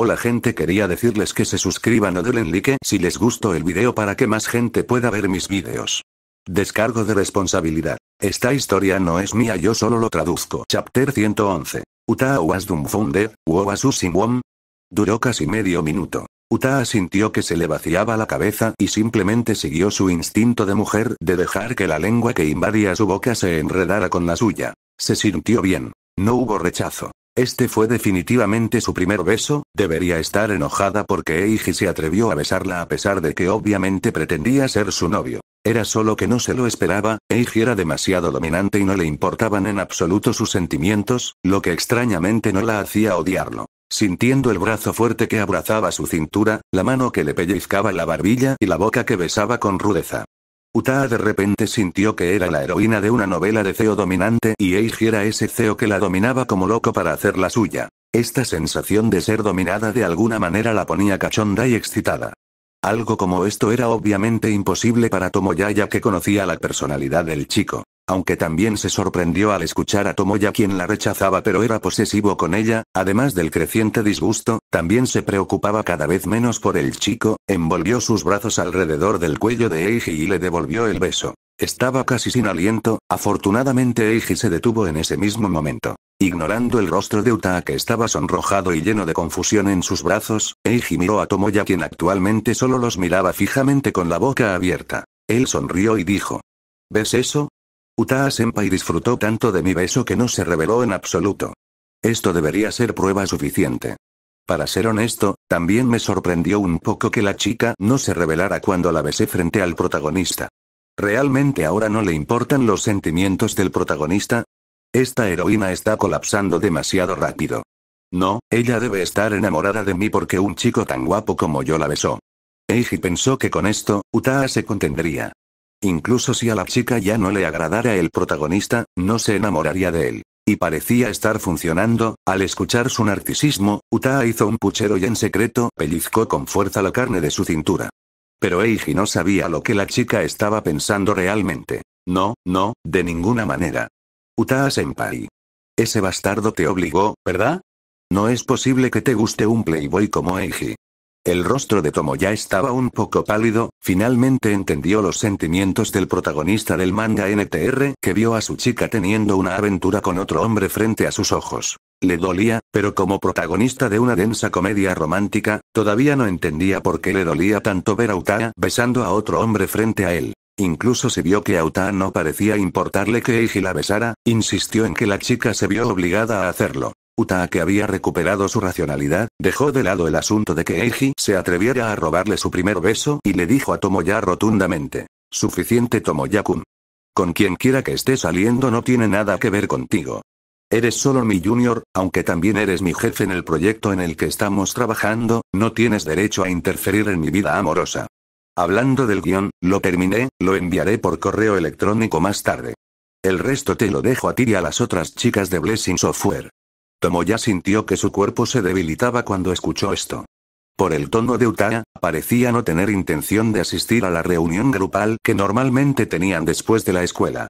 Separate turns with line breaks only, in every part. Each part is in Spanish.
Hola gente quería decirles que se suscriban o den like si les gustó el video para que más gente pueda ver mis videos. Descargo de responsabilidad. Esta historia no es mía yo solo lo traduzco. Chapter 111. Utaa was dumbfounded, simwom? Duró casi medio minuto. Utaa sintió que se le vaciaba la cabeza y simplemente siguió su instinto de mujer de dejar que la lengua que invadía su boca se enredara con la suya. Se sintió bien. No hubo rechazo. Este fue definitivamente su primer beso, debería estar enojada porque Eiji se atrevió a besarla a pesar de que obviamente pretendía ser su novio. Era solo que no se lo esperaba, Eiji era demasiado dominante y no le importaban en absoluto sus sentimientos, lo que extrañamente no la hacía odiarlo. Sintiendo el brazo fuerte que abrazaba su cintura, la mano que le pellizcaba la barbilla y la boca que besaba con rudeza. Utah de repente sintió que era la heroína de una novela de CEO dominante y Eiji era ese CEO que la dominaba como loco para hacerla suya. Esta sensación de ser dominada de alguna manera la ponía cachonda y excitada. Algo como esto era obviamente imposible para Tomoya ya que conocía la personalidad del chico aunque también se sorprendió al escuchar a Tomoya quien la rechazaba pero era posesivo con ella, además del creciente disgusto, también se preocupaba cada vez menos por el chico, envolvió sus brazos alrededor del cuello de Eiji y le devolvió el beso. Estaba casi sin aliento, afortunadamente Eiji se detuvo en ese mismo momento. Ignorando el rostro de Utah que estaba sonrojado y lleno de confusión en sus brazos, Eiji miró a Tomoya quien actualmente solo los miraba fijamente con la boca abierta. Él sonrió y dijo. ¿Ves eso? Utaa-senpai disfrutó tanto de mi beso que no se reveló en absoluto. Esto debería ser prueba suficiente. Para ser honesto, también me sorprendió un poco que la chica no se revelara cuando la besé frente al protagonista. ¿Realmente ahora no le importan los sentimientos del protagonista? Esta heroína está colapsando demasiado rápido. No, ella debe estar enamorada de mí porque un chico tan guapo como yo la besó. Eiji pensó que con esto, Utah se contendría. Incluso si a la chica ya no le agradara el protagonista, no se enamoraría de él. Y parecía estar funcionando, al escuchar su narcisismo, Utah hizo un puchero y en secreto pellizcó con fuerza la carne de su cintura. Pero Eiji no sabía lo que la chica estaba pensando realmente. No, no, de ninguna manera. Utah senpai Ese bastardo te obligó, ¿verdad? No es posible que te guste un playboy como Eiji. El rostro de Tomo ya estaba un poco pálido, finalmente entendió los sentimientos del protagonista del manga NTR que vio a su chica teniendo una aventura con otro hombre frente a sus ojos. Le dolía, pero como protagonista de una densa comedia romántica, todavía no entendía por qué le dolía tanto ver a Utah besando a otro hombre frente a él. Incluso se vio que a no parecía importarle que Eiji la besara, insistió en que la chica se vio obligada a hacerlo. Utah que había recuperado su racionalidad, dejó de lado el asunto de que Eiji se atreviera a robarle su primer beso y le dijo a Tomoya rotundamente. Suficiente tomoya Con quien quiera que esté saliendo no tiene nada que ver contigo. Eres solo mi junior, aunque también eres mi jefe en el proyecto en el que estamos trabajando, no tienes derecho a interferir en mi vida amorosa. Hablando del guión, lo terminé, lo enviaré por correo electrónico más tarde. El resto te lo dejo a ti y a las otras chicas de Blessing Software. Tomoya sintió que su cuerpo se debilitaba cuando escuchó esto. Por el tono de Utaya, parecía no tener intención de asistir a la reunión grupal que normalmente tenían después de la escuela.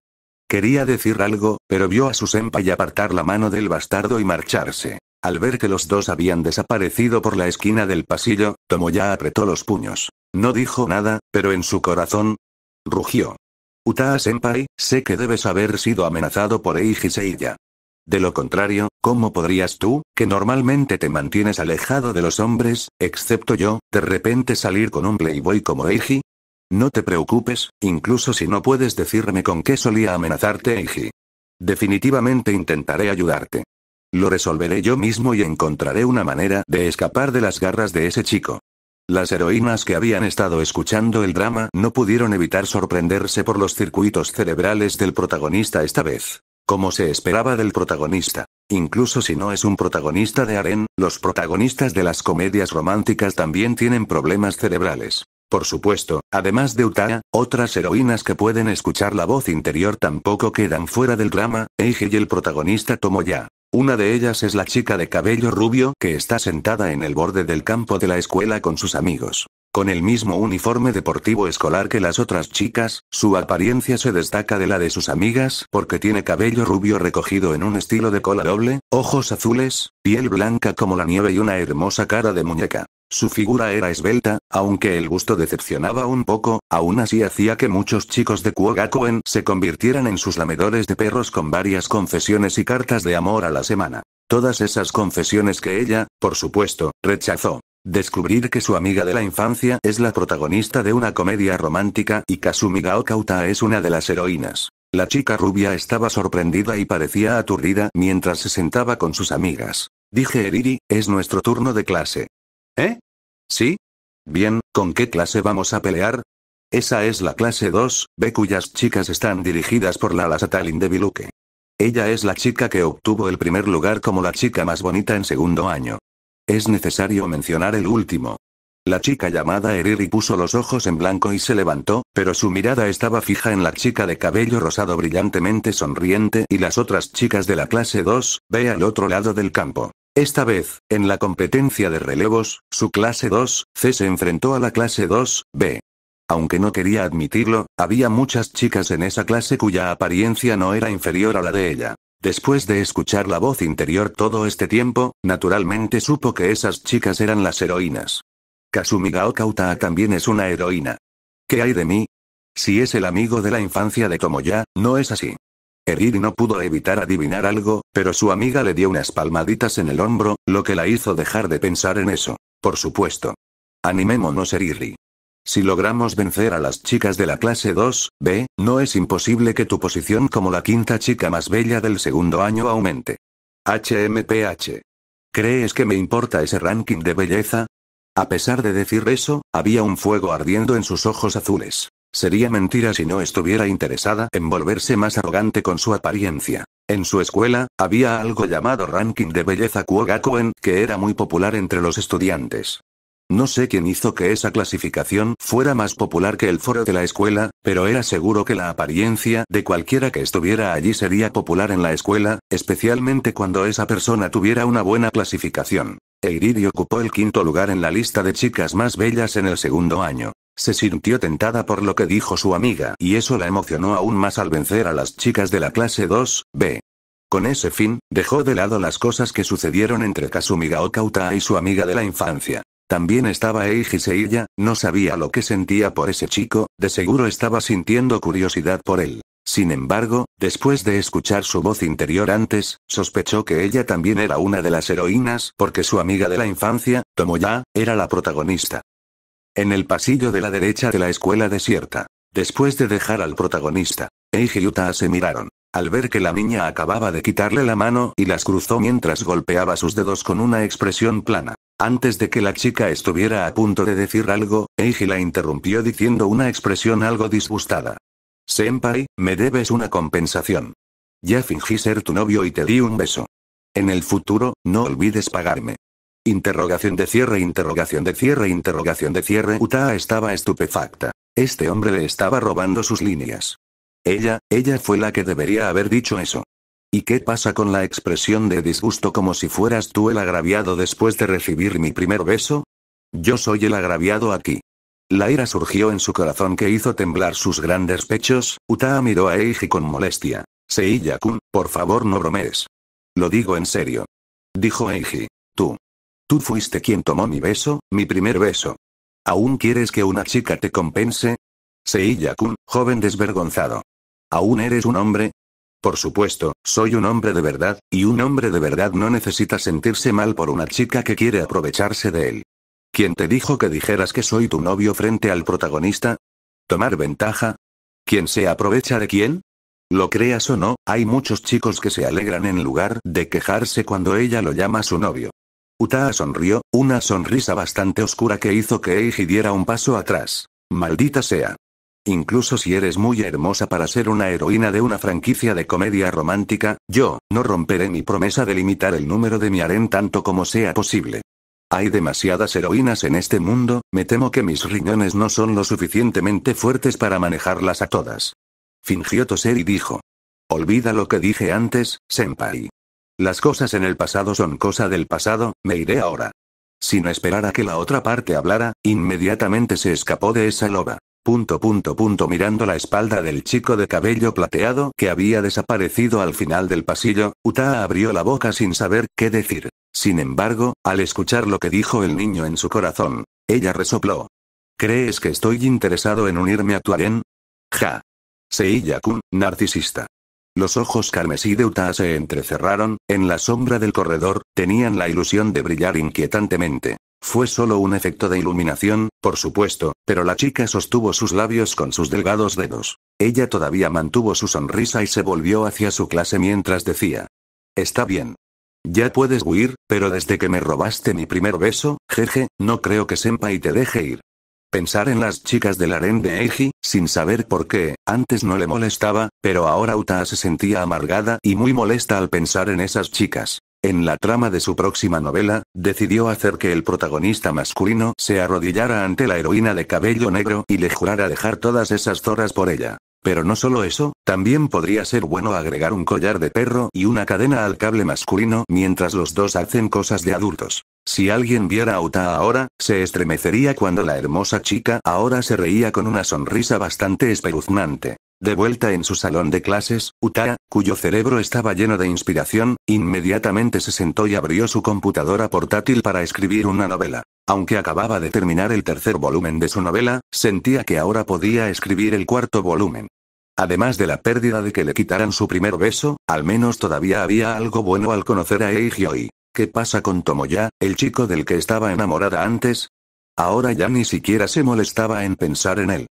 Quería decir algo, pero vio a su senpai apartar la mano del bastardo y marcharse. Al ver que los dos habían desaparecido por la esquina del pasillo, Tomoya apretó los puños. No dijo nada, pero en su corazón rugió. Utah senpai sé que debes haber sido amenazado por Eiji Seiya. De lo contrario, ¿cómo podrías tú, que normalmente te mantienes alejado de los hombres, excepto yo, de repente salir con un playboy como Eiji? No te preocupes, incluso si no puedes decirme con qué solía amenazarte Eiji. Definitivamente intentaré ayudarte. Lo resolveré yo mismo y encontraré una manera de escapar de las garras de ese chico. Las heroínas que habían estado escuchando el drama no pudieron evitar sorprenderse por los circuitos cerebrales del protagonista esta vez como se esperaba del protagonista. Incluso si no es un protagonista de aren los protagonistas de las comedias románticas también tienen problemas cerebrales. Por supuesto, además de Utah, otras heroínas que pueden escuchar la voz interior tampoco quedan fuera del drama, Eiji y el protagonista Tomoya. Una de ellas es la chica de cabello rubio que está sentada en el borde del campo de la escuela con sus amigos. Con el mismo uniforme deportivo escolar que las otras chicas, su apariencia se destaca de la de sus amigas porque tiene cabello rubio recogido en un estilo de cola doble, ojos azules, piel blanca como la nieve y una hermosa cara de muñeca. Su figura era esbelta, aunque el gusto decepcionaba un poco, aún así hacía que muchos chicos de Kuogakuen se convirtieran en sus lamedores de perros con varias confesiones y cartas de amor a la semana. Todas esas confesiones que ella, por supuesto, rechazó. Descubrir que su amiga de la infancia es la protagonista de una comedia romántica y Kazumi Gaokauta es una de las heroínas. La chica rubia estaba sorprendida y parecía aturdida mientras se sentaba con sus amigas. Dije Eriri, es nuestro turno de clase. ¿Eh? ¿Sí? Bien, ¿con qué clase vamos a pelear? Esa es la clase 2, b cuyas chicas están dirigidas por la Lasatalin de Biluque. Ella es la chica que obtuvo el primer lugar como la chica más bonita en segundo año. Es necesario mencionar el último. La chica llamada Eriri puso los ojos en blanco y se levantó, pero su mirada estaba fija en la chica de cabello rosado brillantemente sonriente y las otras chicas de la clase 2, B al otro lado del campo. Esta vez, en la competencia de relevos, su clase 2, C se enfrentó a la clase 2, B. Aunque no quería admitirlo, había muchas chicas en esa clase cuya apariencia no era inferior a la de ella. Después de escuchar la voz interior todo este tiempo, naturalmente supo que esas chicas eran las heroínas. Kasumi Gaokauta también es una heroína. ¿Qué hay de mí? Si es el amigo de la infancia de Tomoya, no es así. Eriri no pudo evitar adivinar algo, pero su amiga le dio unas palmaditas en el hombro, lo que la hizo dejar de pensar en eso. Por supuesto. Animémonos Eriri. Si logramos vencer a las chicas de la clase 2, B, no es imposible que tu posición como la quinta chica más bella del segundo año aumente. HMPH. ¿Crees que me importa ese ranking de belleza? A pesar de decir eso, había un fuego ardiendo en sus ojos azules. Sería mentira si no estuviera interesada en volverse más arrogante con su apariencia. En su escuela, había algo llamado ranking de belleza Kuogakuen, que era muy popular entre los estudiantes. No sé quién hizo que esa clasificación fuera más popular que el foro de la escuela, pero era seguro que la apariencia de cualquiera que estuviera allí sería popular en la escuela, especialmente cuando esa persona tuviera una buena clasificación. Eiridi ocupó el quinto lugar en la lista de chicas más bellas en el segundo año. Se sintió tentada por lo que dijo su amiga, y eso la emocionó aún más al vencer a las chicas de la clase 2B. Con ese fin, dejó de lado las cosas que sucedieron entre Kasumi Gaokauta y su amiga de la infancia. También estaba Eiji Seiya, no sabía lo que sentía por ese chico, de seguro estaba sintiendo curiosidad por él. Sin embargo, después de escuchar su voz interior antes, sospechó que ella también era una de las heroínas porque su amiga de la infancia, Tomoya, era la protagonista. En el pasillo de la derecha de la escuela desierta. Después de dejar al protagonista, Eiji y Utah se miraron. Al ver que la niña acababa de quitarle la mano y las cruzó mientras golpeaba sus dedos con una expresión plana. Antes de que la chica estuviera a punto de decir algo, Eiji la interrumpió diciendo una expresión algo disgustada. Senpai, me debes una compensación. Ya fingí ser tu novio y te di un beso. En el futuro, no olvides pagarme. Interrogación de cierre, interrogación de cierre, interrogación de cierre. utah estaba estupefacta. Este hombre le estaba robando sus líneas. Ella, ella fue la que debería haber dicho eso. ¿Y qué pasa con la expresión de disgusto como si fueras tú el agraviado después de recibir mi primer beso? Yo soy el agraviado aquí. La ira surgió en su corazón que hizo temblar sus grandes pechos, Utah miró a Eiji con molestia. Seiya-kun, por favor no bromees. Lo digo en serio. Dijo Eiji. Tú. Tú fuiste quien tomó mi beso, mi primer beso. ¿Aún quieres que una chica te compense? Seiya-kun, joven desvergonzado. ¿Aún eres un hombre? Por supuesto, soy un hombre de verdad, y un hombre de verdad no necesita sentirse mal por una chica que quiere aprovecharse de él. ¿Quién te dijo que dijeras que soy tu novio frente al protagonista? ¿Tomar ventaja? ¿Quién se aprovecha de quién? Lo creas o no, hay muchos chicos que se alegran en lugar de quejarse cuando ella lo llama su novio. Utah sonrió, una sonrisa bastante oscura que hizo que Eiji diera un paso atrás. Maldita sea. Incluso si eres muy hermosa para ser una heroína de una franquicia de comedia romántica, yo, no romperé mi promesa de limitar el número de mi harén tanto como sea posible. Hay demasiadas heroínas en este mundo, me temo que mis riñones no son lo suficientemente fuertes para manejarlas a todas. Fingió toser y dijo. Olvida lo que dije antes, Senpai. Las cosas en el pasado son cosa del pasado, me iré ahora. Sin esperar a que la otra parte hablara, inmediatamente se escapó de esa loba. Punto punto punto mirando la espalda del chico de cabello plateado que había desaparecido al final del pasillo, Utah abrió la boca sin saber qué decir. Sin embargo, al escuchar lo que dijo el niño en su corazón, ella resopló. ¿Crees que estoy interesado en unirme a tu harén? Ja. Seiya-kun, narcisista. Los ojos carmesí de Utah se entrecerraron, en la sombra del corredor, tenían la ilusión de brillar inquietantemente. Fue solo un efecto de iluminación, por supuesto, pero la chica sostuvo sus labios con sus delgados dedos. Ella todavía mantuvo su sonrisa y se volvió hacia su clase mientras decía. Está bien. Ya puedes huir, pero desde que me robaste mi primer beso, jeje, no creo que y te deje ir. Pensar en las chicas del harén de Eiji, sin saber por qué, antes no le molestaba, pero ahora Uta se sentía amargada y muy molesta al pensar en esas chicas. En la trama de su próxima novela, decidió hacer que el protagonista masculino se arrodillara ante la heroína de cabello negro y le jurara dejar todas esas zorras por ella. Pero no solo eso, también podría ser bueno agregar un collar de perro y una cadena al cable masculino mientras los dos hacen cosas de adultos. Si alguien viera a Uta ahora, se estremecería cuando la hermosa chica ahora se reía con una sonrisa bastante espeluznante. De vuelta en su salón de clases, Utah, cuyo cerebro estaba lleno de inspiración, inmediatamente se sentó y abrió su computadora portátil para escribir una novela. Aunque acababa de terminar el tercer volumen de su novela, sentía que ahora podía escribir el cuarto volumen. Además de la pérdida de que le quitaran su primer beso, al menos todavía había algo bueno al conocer a Eiji. ¿Qué pasa con Tomoya, el chico del que estaba enamorada antes? Ahora ya ni siquiera se molestaba en pensar en él.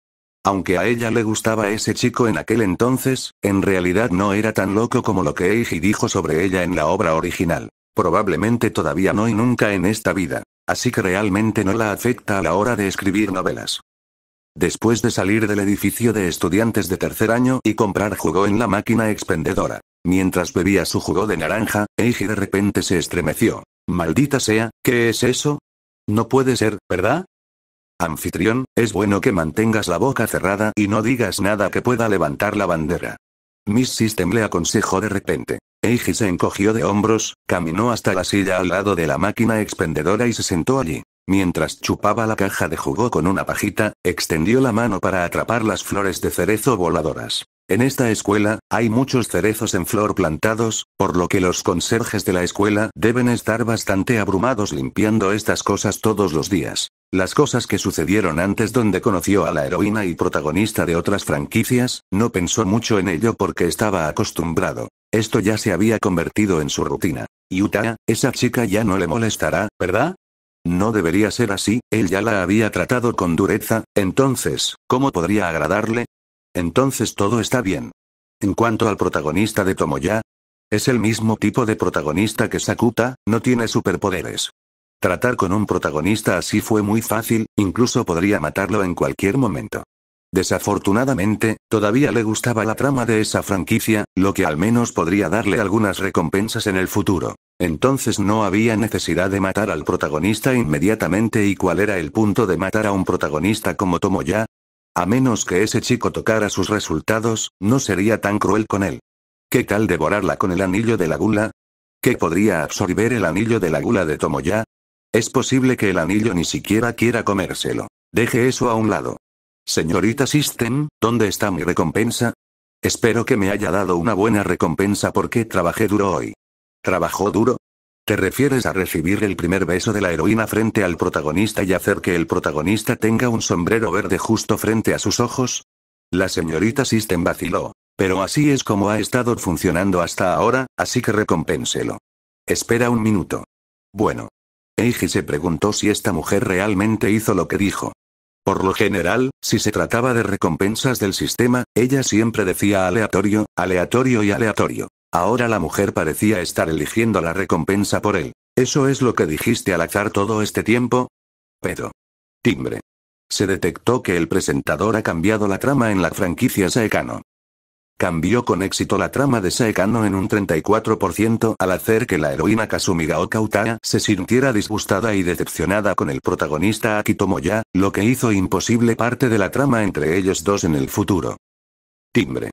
Aunque a ella le gustaba ese chico en aquel entonces, en realidad no era tan loco como lo que Eiji dijo sobre ella en la obra original. Probablemente todavía no y nunca en esta vida. Así que realmente no la afecta a la hora de escribir novelas. Después de salir del edificio de estudiantes de tercer año y comprar jugo en la máquina expendedora. Mientras bebía su jugo de naranja, Eiji de repente se estremeció. Maldita sea, ¿qué es eso? No puede ser, ¿verdad? Anfitrión, es bueno que mantengas la boca cerrada y no digas nada que pueda levantar la bandera. Miss System le aconsejó de repente. Eiji se encogió de hombros, caminó hasta la silla al lado de la máquina expendedora y se sentó allí. Mientras chupaba la caja de jugo con una pajita, extendió la mano para atrapar las flores de cerezo voladoras. En esta escuela, hay muchos cerezos en flor plantados, por lo que los conserjes de la escuela deben estar bastante abrumados limpiando estas cosas todos los días. Las cosas que sucedieron antes donde conoció a la heroína y protagonista de otras franquicias, no pensó mucho en ello porque estaba acostumbrado. Esto ya se había convertido en su rutina. Utah, esa chica ya no le molestará, ¿verdad? No debería ser así, él ya la había tratado con dureza, entonces, ¿cómo podría agradarle? Entonces todo está bien. En cuanto al protagonista de Tomoya, es el mismo tipo de protagonista que Sakuta, no tiene superpoderes. Tratar con un protagonista así fue muy fácil, incluso podría matarlo en cualquier momento. Desafortunadamente, todavía le gustaba la trama de esa franquicia, lo que al menos podría darle algunas recompensas en el futuro. Entonces no había necesidad de matar al protagonista inmediatamente y cuál era el punto de matar a un protagonista como Tomoya, a menos que ese chico tocara sus resultados, no sería tan cruel con él. ¿Qué tal devorarla con el anillo de la gula? ¿Qué podría absorber el anillo de la gula de Tomoya? Es posible que el anillo ni siquiera quiera comérselo. Deje eso a un lado. Señorita System, ¿dónde está mi recompensa? Espero que me haya dado una buena recompensa porque trabajé duro hoy. ¿Trabajó duro? ¿Te refieres a recibir el primer beso de la heroína frente al protagonista y hacer que el protagonista tenga un sombrero verde justo frente a sus ojos? La señorita System vaciló. Pero así es como ha estado funcionando hasta ahora, así que recompénselo. Espera un minuto. Bueno. Eiji se preguntó si esta mujer realmente hizo lo que dijo. Por lo general, si se trataba de recompensas del sistema, ella siempre decía aleatorio, aleatorio y aleatorio. Ahora la mujer parecía estar eligiendo la recompensa por él. ¿Eso es lo que dijiste al azar todo este tiempo? Pero. Timbre. Se detectó que el presentador ha cambiado la trama en la franquicia Seikano. Cambió con éxito la trama de Saekano en un 34% al hacer que la heroína Kazumiga Okautaya se sintiera disgustada y decepcionada con el protagonista Akito Moya, lo que hizo imposible parte de la trama entre ellos dos en el futuro. Timbre.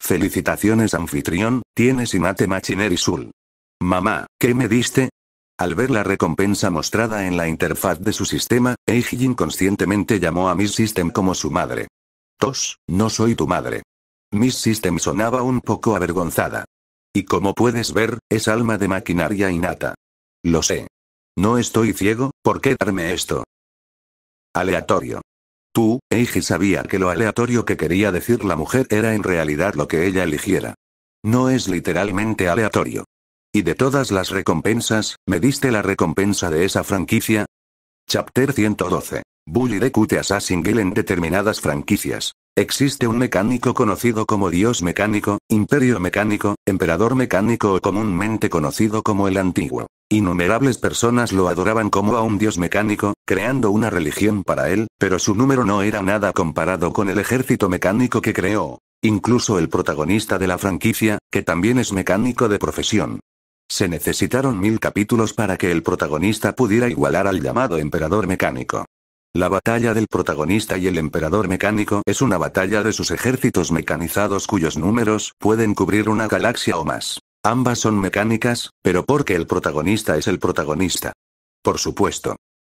Felicitaciones anfitrión, tienes Inate Machinery Sul. Mamá, ¿qué me diste? Al ver la recompensa mostrada en la interfaz de su sistema, Eiji inconscientemente llamó a Miss System como su madre. Tos, no soy tu madre. Miss System sonaba un poco avergonzada. Y como puedes ver, es alma de maquinaria innata. Lo sé. No estoy ciego, ¿por qué darme esto? Aleatorio. Tú, Eiji sabía que lo aleatorio que quería decir la mujer era en realidad lo que ella eligiera. No es literalmente aleatorio. Y de todas las recompensas, ¿me diste la recompensa de esa franquicia? Chapter 112. Bully de Assassin Gil en determinadas franquicias. Existe un mecánico conocido como Dios mecánico, Imperio mecánico, Emperador mecánico o comúnmente conocido como el Antiguo. Innumerables personas lo adoraban como a un dios mecánico, creando una religión para él, pero su número no era nada comparado con el ejército mecánico que creó. Incluso el protagonista de la franquicia, que también es mecánico de profesión. Se necesitaron mil capítulos para que el protagonista pudiera igualar al llamado emperador mecánico. La batalla del protagonista y el emperador mecánico es una batalla de sus ejércitos mecanizados cuyos números pueden cubrir una galaxia o más. Ambas son mecánicas, pero porque el protagonista es el protagonista. Por supuesto.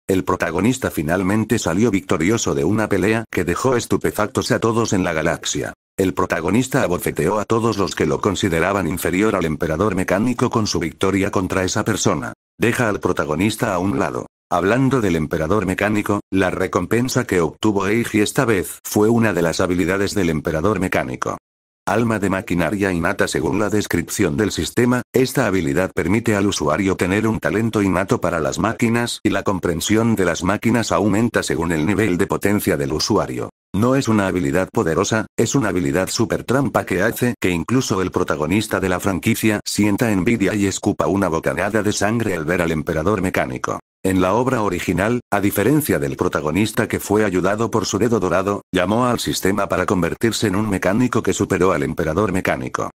El protagonista finalmente salió victorioso de una pelea que dejó estupefactos a todos en la galaxia. El protagonista abofeteó a todos los que lo consideraban inferior al emperador mecánico con su victoria contra esa persona. Deja al protagonista a un lado. Hablando del emperador mecánico, la recompensa que obtuvo Eiji esta vez fue una de las habilidades del emperador mecánico alma de maquinaria innata según la descripción del sistema, esta habilidad permite al usuario tener un talento innato para las máquinas y la comprensión de las máquinas aumenta según el nivel de potencia del usuario. No es una habilidad poderosa, es una habilidad super trampa que hace que incluso el protagonista de la franquicia sienta envidia y escupa una bocanada de sangre al ver al emperador mecánico. En la obra original, a diferencia del protagonista que fue ayudado por su dedo dorado, llamó al sistema para convertirse en un mecánico que superó al emperador mecánico.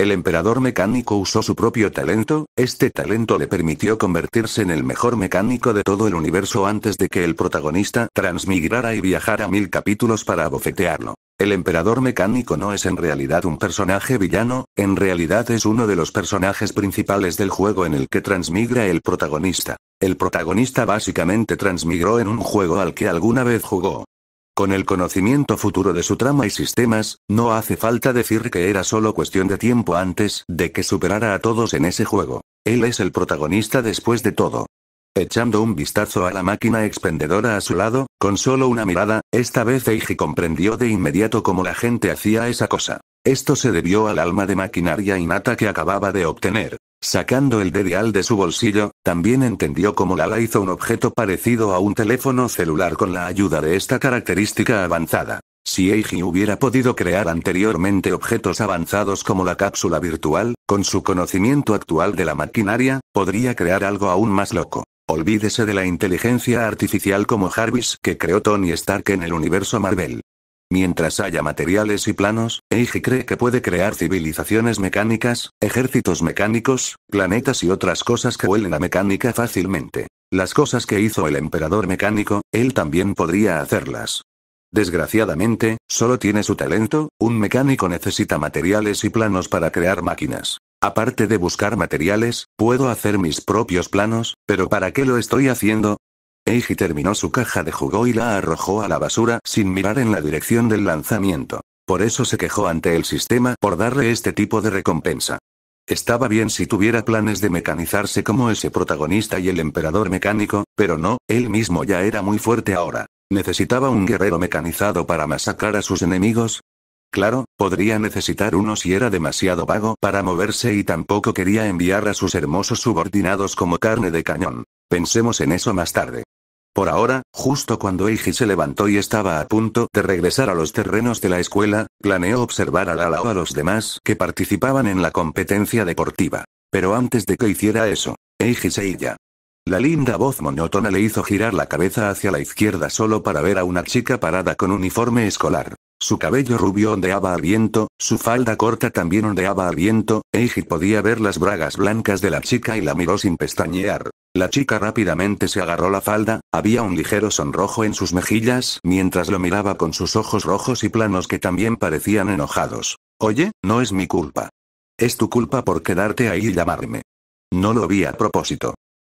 El emperador mecánico usó su propio talento, este talento le permitió convertirse en el mejor mecánico de todo el universo antes de que el protagonista transmigrara y viajara mil capítulos para abofetearlo. El emperador mecánico no es en realidad un personaje villano, en realidad es uno de los personajes principales del juego en el que transmigra el protagonista. El protagonista básicamente transmigró en un juego al que alguna vez jugó. Con el conocimiento futuro de su trama y sistemas, no hace falta decir que era solo cuestión de tiempo antes de que superara a todos en ese juego. Él es el protagonista después de todo. Echando un vistazo a la máquina expendedora a su lado, con solo una mirada, esta vez Eiji comprendió de inmediato cómo la gente hacía esa cosa. Esto se debió al alma de maquinaria innata que acababa de obtener. Sacando el dedial de su bolsillo, también entendió cómo Lala hizo un objeto parecido a un teléfono celular con la ayuda de esta característica avanzada. Si Eiji hubiera podido crear anteriormente objetos avanzados como la cápsula virtual, con su conocimiento actual de la maquinaria, podría crear algo aún más loco. Olvídese de la inteligencia artificial como Jarvis que creó Tony Stark en el universo Marvel. Mientras haya materiales y planos, Eiji cree que puede crear civilizaciones mecánicas, ejércitos mecánicos, planetas y otras cosas que huelen a mecánica fácilmente. Las cosas que hizo el emperador mecánico, él también podría hacerlas. Desgraciadamente, solo tiene su talento, un mecánico necesita materiales y planos para crear máquinas. Aparte de buscar materiales, puedo hacer mis propios planos, pero ¿para qué lo estoy haciendo? Eiji terminó su caja de jugo y la arrojó a la basura sin mirar en la dirección del lanzamiento. Por eso se quejó ante el sistema por darle este tipo de recompensa. Estaba bien si tuviera planes de mecanizarse como ese protagonista y el emperador mecánico, pero no, él mismo ya era muy fuerte ahora. ¿Necesitaba un guerrero mecanizado para masacrar a sus enemigos? Claro, podría necesitar uno si era demasiado vago para moverse y tampoco quería enviar a sus hermosos subordinados como carne de cañón. Pensemos en eso más tarde. Por ahora, justo cuando Eiji se levantó y estaba a punto de regresar a los terrenos de la escuela, planeó observar a Lala o a los demás que participaban en la competencia deportiva. Pero antes de que hiciera eso, Eiji se ella. La linda voz monótona le hizo girar la cabeza hacia la izquierda solo para ver a una chica parada con uniforme escolar. Su cabello rubio ondeaba al viento, su falda corta también ondeaba al viento, Eiji podía ver las bragas blancas de la chica y la miró sin pestañear. La chica rápidamente se agarró la falda, había un ligero sonrojo en sus mejillas mientras lo miraba con sus ojos rojos y planos que también parecían enojados. Oye, no es mi culpa. Es tu culpa por quedarte ahí y llamarme. No lo vi a propósito.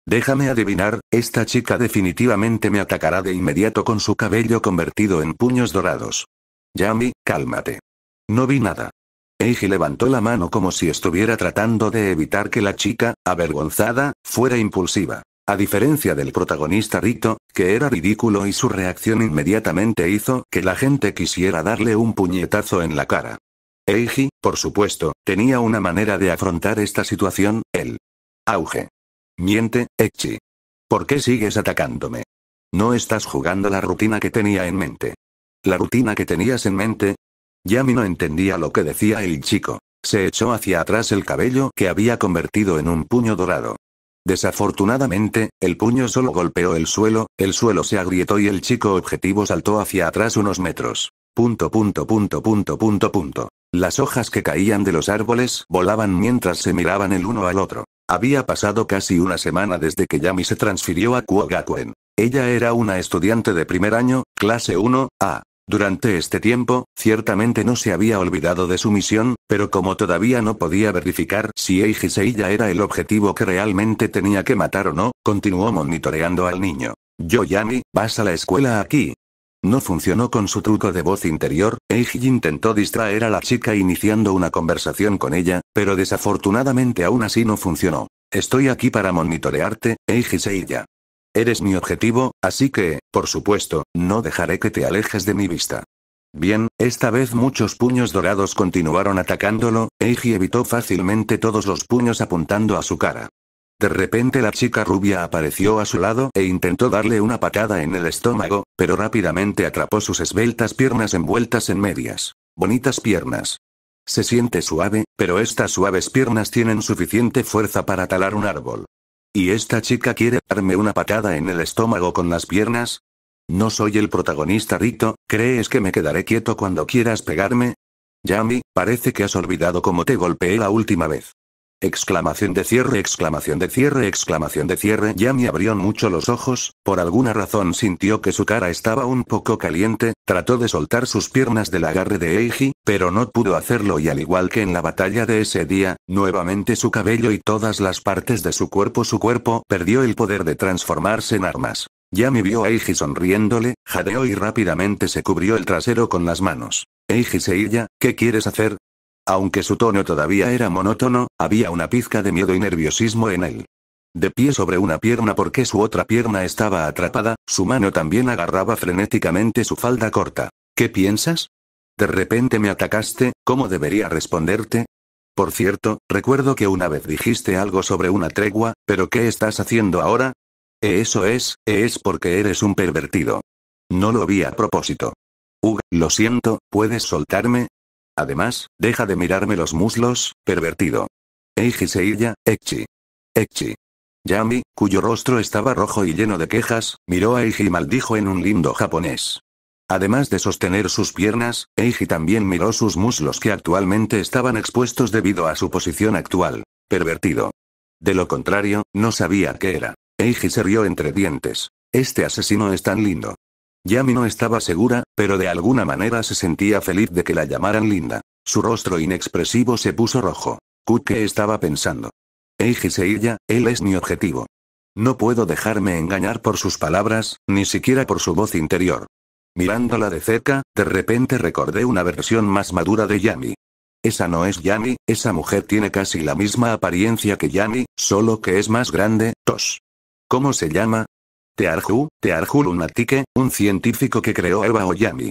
Déjame adivinar, esta chica definitivamente me atacará de inmediato con su cabello convertido en puños dorados. Yami, cálmate. No vi nada. Eiji levantó la mano como si estuviera tratando de evitar que la chica, avergonzada, fuera impulsiva. A diferencia del protagonista Rito, que era ridículo y su reacción inmediatamente hizo que la gente quisiera darle un puñetazo en la cara. Eiji, por supuesto, tenía una manera de afrontar esta situación, el auge. Miente, Echi. ¿Por qué sigues atacándome? No estás jugando la rutina que tenía en mente. La rutina que tenías en mente, Yami no entendía lo que decía el chico. Se echó hacia atrás el cabello que había convertido en un puño dorado. Desafortunadamente, el puño solo golpeó el suelo, el suelo se agrietó y el chico objetivo saltó hacia atrás unos metros. Punto punto punto punto punto punto. Las hojas que caían de los árboles volaban mientras se miraban el uno al otro. Había pasado casi una semana desde que Yami se transfirió a Kuogakuen. Ella era una estudiante de primer año, clase 1, A. Durante este tiempo, ciertamente no se había olvidado de su misión, pero como todavía no podía verificar si Eiji Seiya era el objetivo que realmente tenía que matar o no, continuó monitoreando al niño. Yo Yami, vas a la escuela aquí. No funcionó con su truco de voz interior, Eiji intentó distraer a la chica iniciando una conversación con ella, pero desafortunadamente aún así no funcionó. Estoy aquí para monitorearte, Eiji Seiya. Eres mi objetivo, así que, por supuesto, no dejaré que te alejes de mi vista. Bien, esta vez muchos puños dorados continuaron atacándolo, Eiji evitó fácilmente todos los puños apuntando a su cara. De repente la chica rubia apareció a su lado e intentó darle una patada en el estómago, pero rápidamente atrapó sus esbeltas piernas envueltas en medias. Bonitas piernas. Se siente suave, pero estas suaves piernas tienen suficiente fuerza para talar un árbol. ¿Y esta chica quiere darme una patada en el estómago con las piernas? No soy el protagonista, Rito, ¿crees que me quedaré quieto cuando quieras pegarme? Yami, parece que has olvidado cómo te golpeé la última vez. Exclamación de cierre, exclamación de cierre, exclamación de cierre. Yami abrió mucho los ojos, por alguna razón sintió que su cara estaba un poco caliente, trató de soltar sus piernas del agarre de Eiji, pero no pudo hacerlo y al igual que en la batalla de ese día, nuevamente su cabello y todas las partes de su cuerpo su cuerpo perdió el poder de transformarse en armas. Yami vio a Eiji sonriéndole, jadeó y rápidamente se cubrió el trasero con las manos. Eiji Seiya, ¿qué quieres hacer? Aunque su tono todavía era monótono, había una pizca de miedo y nerviosismo en él. De pie sobre una pierna porque su otra pierna estaba atrapada, su mano también agarraba frenéticamente su falda corta. ¿Qué piensas? De repente me atacaste, ¿cómo debería responderte? Por cierto, recuerdo que una vez dijiste algo sobre una tregua, pero ¿qué estás haciendo ahora? E eso es, e es porque eres un pervertido. No lo vi a propósito. Ugh, lo siento, ¿puedes soltarme? Además, deja de mirarme los muslos, pervertido. Eiji Seiya, Echi. Echi. Yami, cuyo rostro estaba rojo y lleno de quejas, miró a Eiji y maldijo en un lindo japonés. Además de sostener sus piernas, Eiji también miró sus muslos que actualmente estaban expuestos debido a su posición actual. Pervertido. De lo contrario, no sabía qué era. Eiji se rió entre dientes. Este asesino es tan lindo. Yami no estaba segura, pero de alguna manera se sentía feliz de que la llamaran linda. Su rostro inexpresivo se puso rojo. Kuke estaba pensando. Eiji Seiya, él es mi objetivo. No puedo dejarme engañar por sus palabras, ni siquiera por su voz interior. Mirándola de cerca, de repente recordé una versión más madura de Yami. Esa no es Yami, esa mujer tiene casi la misma apariencia que Yami, solo que es más grande, tos. ¿Cómo se llama? Tearju, Tearju Lunatike, un científico que creó Eva Oyami.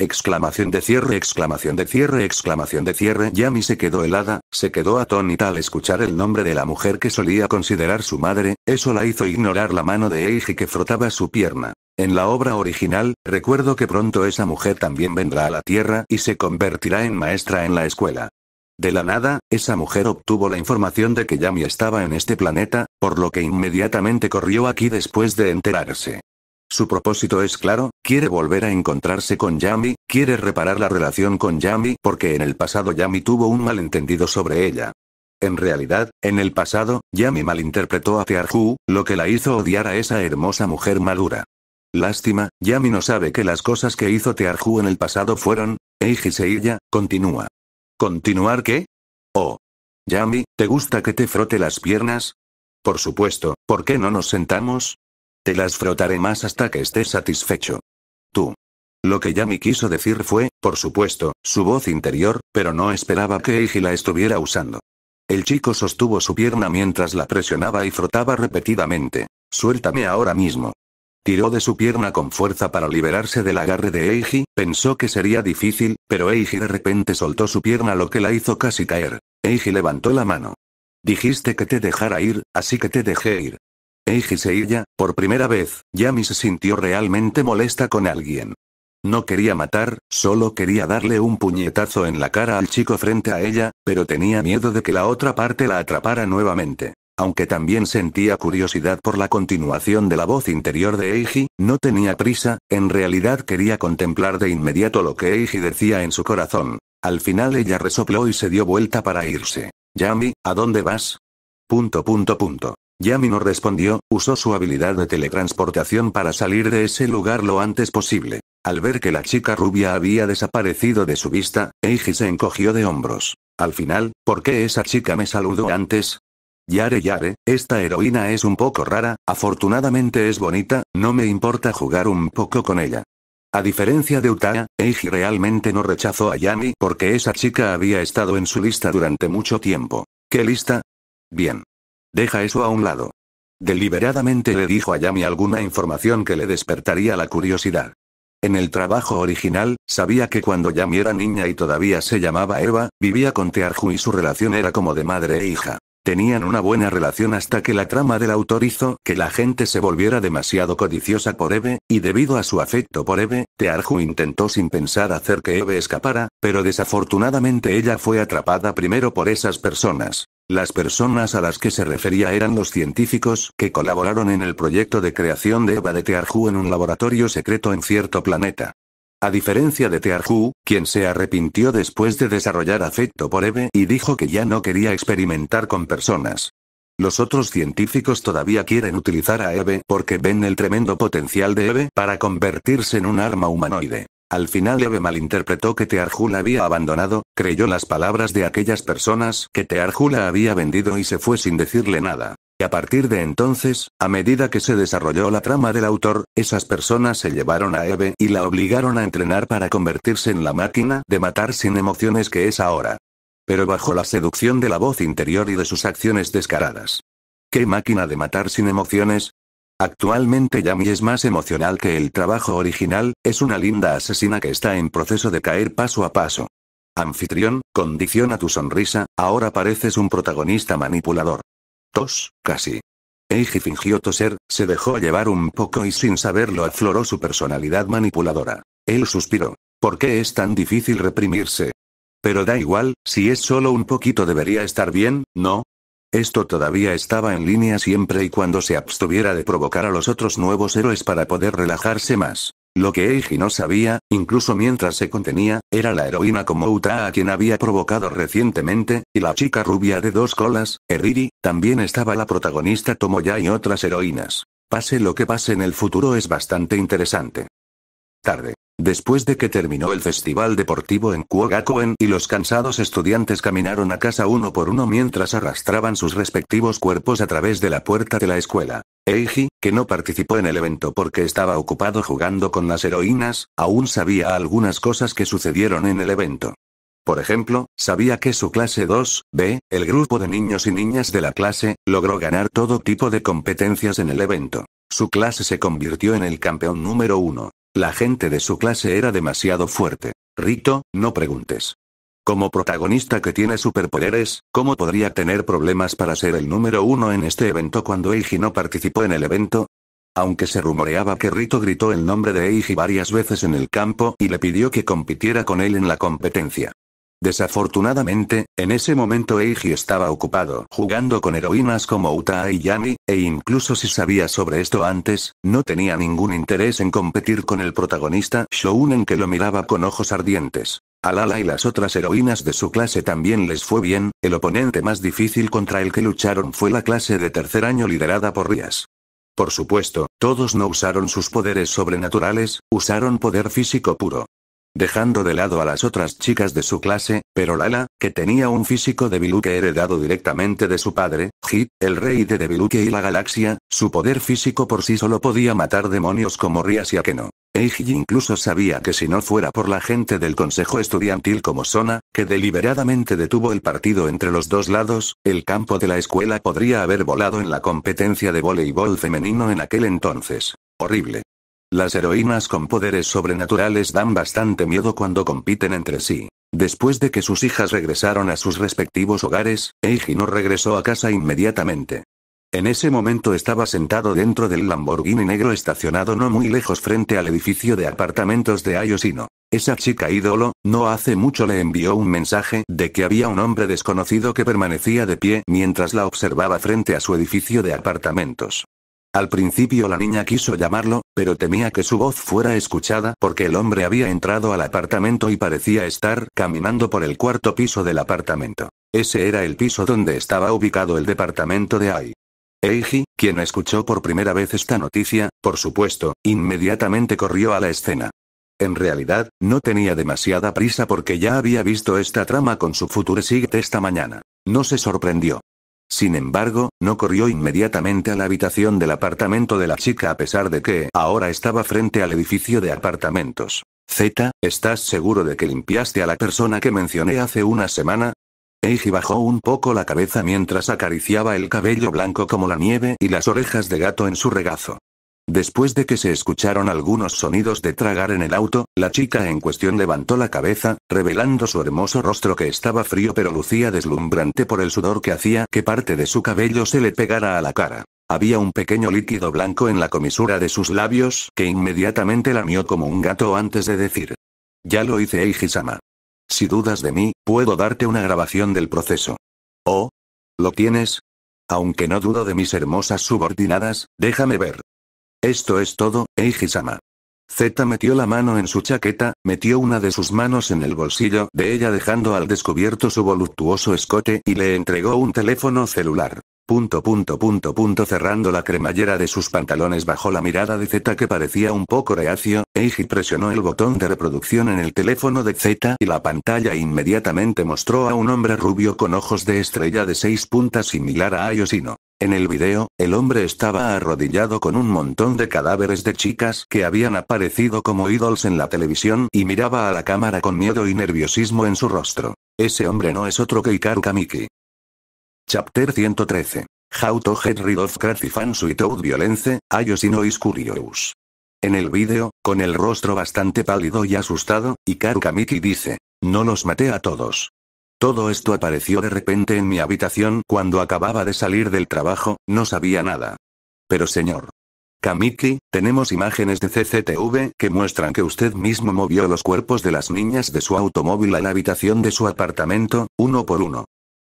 Exclamación de cierre, exclamación de cierre, exclamación de cierre. Yami se quedó helada, se quedó atónita al escuchar el nombre de la mujer que solía considerar su madre, eso la hizo ignorar la mano de Eiji que frotaba su pierna. En la obra original, recuerdo que pronto esa mujer también vendrá a la Tierra y se convertirá en maestra en la escuela. De la nada, esa mujer obtuvo la información de que Yami estaba en este planeta, por lo que inmediatamente corrió aquí después de enterarse. Su propósito es claro, quiere volver a encontrarse con Yami, quiere reparar la relación con Yami porque en el pasado Yami tuvo un malentendido sobre ella. En realidad, en el pasado, Yami malinterpretó a Tearhu, lo que la hizo odiar a esa hermosa mujer madura. Lástima, Yami no sabe que las cosas que hizo Tearhu en el pasado fueron, Eiji Seiya, continúa. ¿Continuar qué? Oh. Yami, ¿te gusta que te frote las piernas? Por supuesto, ¿por qué no nos sentamos? Te las frotaré más hasta que estés satisfecho. Tú. Lo que Yami quiso decir fue, por supuesto, su voz interior, pero no esperaba que Eiji la estuviera usando. El chico sostuvo su pierna mientras la presionaba y frotaba repetidamente. Suéltame ahora mismo. Tiró de su pierna con fuerza para liberarse del agarre de Eiji, pensó que sería difícil, pero Eiji de repente soltó su pierna lo que la hizo casi caer. Eiji levantó la mano. Dijiste que te dejara ir, así que te dejé ir. Eiji se iría, por primera vez, Yami se sintió realmente molesta con alguien. No quería matar, solo quería darle un puñetazo en la cara al chico frente a ella, pero tenía miedo de que la otra parte la atrapara nuevamente. Aunque también sentía curiosidad por la continuación de la voz interior de Eiji, no tenía prisa, en realidad quería contemplar de inmediato lo que Eiji decía en su corazón. Al final ella resopló y se dio vuelta para irse. Yami, ¿a dónde vas? Punto punto punto. Yami no respondió, usó su habilidad de teletransportación para salir de ese lugar lo antes posible. Al ver que la chica rubia había desaparecido de su vista, Eiji se encogió de hombros. Al final, ¿por qué esa chica me saludó antes? Yare Yare, esta heroína es un poco rara, afortunadamente es bonita, no me importa jugar un poco con ella. A diferencia de Utah, Eiji realmente no rechazó a Yami porque esa chica había estado en su lista durante mucho tiempo. ¿Qué lista? Bien. Deja eso a un lado. Deliberadamente le dijo a Yami alguna información que le despertaría la curiosidad. En el trabajo original, sabía que cuando Yami era niña y todavía se llamaba Eva, vivía con Tearju y su relación era como de madre e hija. Tenían una buena relación hasta que la trama del autor hizo que la gente se volviera demasiado codiciosa por Eve, y debido a su afecto por Eve, Tearju intentó sin pensar hacer que Eve escapara, pero desafortunadamente ella fue atrapada primero por esas personas. Las personas a las que se refería eran los científicos que colaboraron en el proyecto de creación de Eva de Tearju en un laboratorio secreto en cierto planeta. A diferencia de Tearhu, quien se arrepintió después de desarrollar afecto por Eve y dijo que ya no quería experimentar con personas. Los otros científicos todavía quieren utilizar a Eve porque ven el tremendo potencial de Eve para convertirse en un arma humanoide. Al final Eve malinterpretó que Tearhu la había abandonado, creyó las palabras de aquellas personas que Tearhu la había vendido y se fue sin decirle nada. Y a partir de entonces, a medida que se desarrolló la trama del autor, esas personas se llevaron a Eve y la obligaron a entrenar para convertirse en la máquina de matar sin emociones que es ahora. Pero bajo la seducción de la voz interior y de sus acciones descaradas. ¿Qué máquina de matar sin emociones? Actualmente Yami es más emocional que el trabajo original, es una linda asesina que está en proceso de caer paso a paso. Anfitrión, condiciona tu sonrisa, ahora pareces un protagonista manipulador. Tos, casi. Eiji fingió toser, se dejó llevar un poco y sin saberlo afloró su personalidad manipuladora. Él suspiró. ¿Por qué es tan difícil reprimirse? Pero da igual, si es solo un poquito debería estar bien, ¿no? Esto todavía estaba en línea siempre y cuando se abstuviera de provocar a los otros nuevos héroes para poder relajarse más. Lo que Eiji no sabía, incluso mientras se contenía, era la heroína como a quien había provocado recientemente, y la chica rubia de dos colas, Eriri, también estaba la protagonista Tomoya y otras heroínas. Pase lo que pase en el futuro es bastante interesante. Tarde. Después de que terminó el festival deportivo en Kuogakuen y los cansados estudiantes caminaron a casa uno por uno mientras arrastraban sus respectivos cuerpos a través de la puerta de la escuela. Eiji, que no participó en el evento porque estaba ocupado jugando con las heroínas, aún sabía algunas cosas que sucedieron en el evento. Por ejemplo, sabía que su clase 2, B, el grupo de niños y niñas de la clase, logró ganar todo tipo de competencias en el evento. Su clase se convirtió en el campeón número uno. La gente de su clase era demasiado fuerte. Rito, no preguntes. Como protagonista que tiene superpoderes, ¿cómo podría tener problemas para ser el número uno en este evento cuando Eiji no participó en el evento? Aunque se rumoreaba que Rito gritó el nombre de Eiji varias veces en el campo y le pidió que compitiera con él en la competencia. Desafortunadamente, en ese momento Eiji estaba ocupado jugando con heroínas como Utah y Yami, e incluso si sabía sobre esto antes, no tenía ningún interés en competir con el protagonista Shounen que lo miraba con ojos ardientes. A Lala y las otras heroínas de su clase también les fue bien, el oponente más difícil contra el que lucharon fue la clase de tercer año liderada por Rias. Por supuesto, todos no usaron sus poderes sobrenaturales, usaron poder físico puro dejando de lado a las otras chicas de su clase, pero Lala, que tenía un físico de Biluque heredado directamente de su padre, Hit, el rey de debiluque y la galaxia, su poder físico por sí solo podía matar demonios como Riasia y no. Eiji incluso sabía que si no fuera por la gente del consejo estudiantil como Sona, que deliberadamente detuvo el partido entre los dos lados, el campo de la escuela podría haber volado en la competencia de voleibol femenino en aquel entonces. Horrible. Las heroínas con poderes sobrenaturales dan bastante miedo cuando compiten entre sí. Después de que sus hijas regresaron a sus respectivos hogares, Eiji no regresó a casa inmediatamente. En ese momento estaba sentado dentro del Lamborghini negro estacionado no muy lejos frente al edificio de apartamentos de Ayosino. Esa chica ídolo, no hace mucho le envió un mensaje de que había un hombre desconocido que permanecía de pie mientras la observaba frente a su edificio de apartamentos. Al principio la niña quiso llamarlo, pero temía que su voz fuera escuchada porque el hombre había entrado al apartamento y parecía estar caminando por el cuarto piso del apartamento. Ese era el piso donde estaba ubicado el departamento de Ai. Eiji, quien escuchó por primera vez esta noticia, por supuesto, inmediatamente corrió a la escena. En realidad, no tenía demasiada prisa porque ya había visto esta trama con su Future Sight esta mañana. No se sorprendió. Sin embargo, no corrió inmediatamente a la habitación del apartamento de la chica a pesar de que ahora estaba frente al edificio de apartamentos. Z, ¿estás seguro de que limpiaste a la persona que mencioné hace una semana? Eiji bajó un poco la cabeza mientras acariciaba el cabello blanco como la nieve y las orejas de gato en su regazo. Después de que se escucharon algunos sonidos de tragar en el auto, la chica en cuestión levantó la cabeza, revelando su hermoso rostro que estaba frío pero lucía deslumbrante por el sudor que hacía que parte de su cabello se le pegara a la cara. Había un pequeño líquido blanco en la comisura de sus labios que inmediatamente lamió como un gato antes de decir. Ya lo hice eiji Si dudas de mí, puedo darte una grabación del proceso. ¿Oh? ¿Lo tienes? Aunque no dudo de mis hermosas subordinadas, déjame ver. Esto es todo, Eiji-sama. Z metió la mano en su chaqueta, metió una de sus manos en el bolsillo de ella dejando al descubierto su voluptuoso escote y le entregó un teléfono celular. Punto punto punto punto cerrando la cremallera de sus pantalones bajo la mirada de Z que parecía un poco reacio, Eiji presionó el botón de reproducción en el teléfono de Z y la pantalla inmediatamente mostró a un hombre rubio con ojos de estrella de seis puntas similar a Ayosino. En el video, el hombre estaba arrodillado con un montón de cadáveres de chicas que habían aparecido como idols en la televisión y miraba a la cámara con miedo y nerviosismo en su rostro. Ese hombre no es otro que Ikaru Kamiki. Chapter 113. How to get rid of violence, ayos En el vídeo, con el rostro bastante pálido y asustado, Ikaru Kamiki dice, no los maté a todos. Todo esto apareció de repente en mi habitación cuando acababa de salir del trabajo, no sabía nada. Pero señor. Kamiki, tenemos imágenes de CCTV que muestran que usted mismo movió los cuerpos de las niñas de su automóvil a la habitación de su apartamento, uno por uno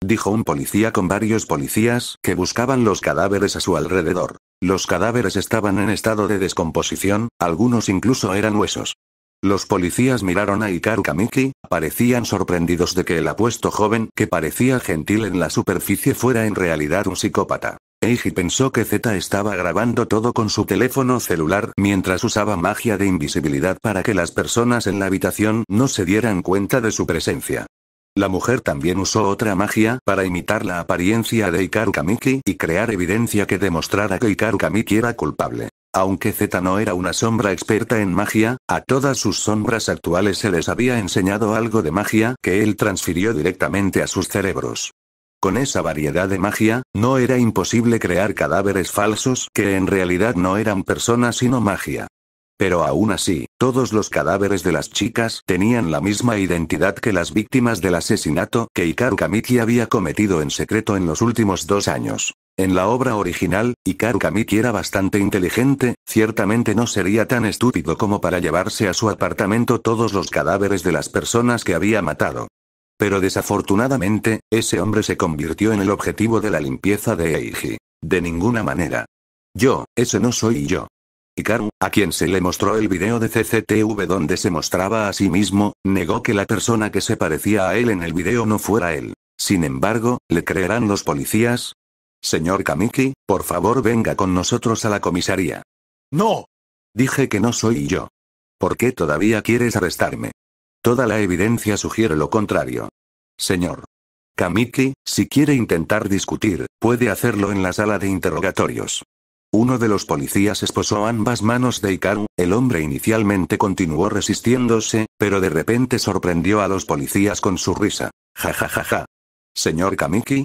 dijo un policía con varios policías que buscaban los cadáveres a su alrededor. Los cadáveres estaban en estado de descomposición, algunos incluso eran huesos. Los policías miraron a Ikaru Kamiki, parecían sorprendidos de que el apuesto joven que parecía gentil en la superficie fuera en realidad un psicópata. Eiji pensó que Z estaba grabando todo con su teléfono celular mientras usaba magia de invisibilidad para que las personas en la habitación no se dieran cuenta de su presencia. La mujer también usó otra magia para imitar la apariencia de Ikaru Kamiki y crear evidencia que demostrara que Ikaru Kamiki era culpable. Aunque Z no era una sombra experta en magia, a todas sus sombras actuales se les había enseñado algo de magia que él transfirió directamente a sus cerebros. Con esa variedad de magia, no era imposible crear cadáveres falsos que en realidad no eran personas sino magia. Pero aún así, todos los cadáveres de las chicas tenían la misma identidad que las víctimas del asesinato que Ikaru Kamiki había cometido en secreto en los últimos dos años. En la obra original, Ikaru Kamiki era bastante inteligente, ciertamente no sería tan estúpido como para llevarse a su apartamento todos los cadáveres de las personas que había matado. Pero desafortunadamente, ese hombre se convirtió en el objetivo de la limpieza de Eiji. De ninguna manera. Yo, ese no soy yo. Ikaru, a quien se le mostró el video de CCTV donde se mostraba a sí mismo, negó que la persona que se parecía a él en el video no fuera él. Sin embargo, ¿le creerán los policías? Señor Kamiki, por favor venga con nosotros a la comisaría. No. Dije que no soy yo. ¿Por qué todavía quieres arrestarme? Toda la evidencia sugiere lo contrario. Señor. Kamiki, si quiere intentar discutir, puede hacerlo en la sala de interrogatorios. Uno de los policías esposó ambas manos de Ikaru, el hombre inicialmente continuó resistiéndose, pero de repente sorprendió a los policías con su risa. Ja ja ja ja. Señor Kamiki.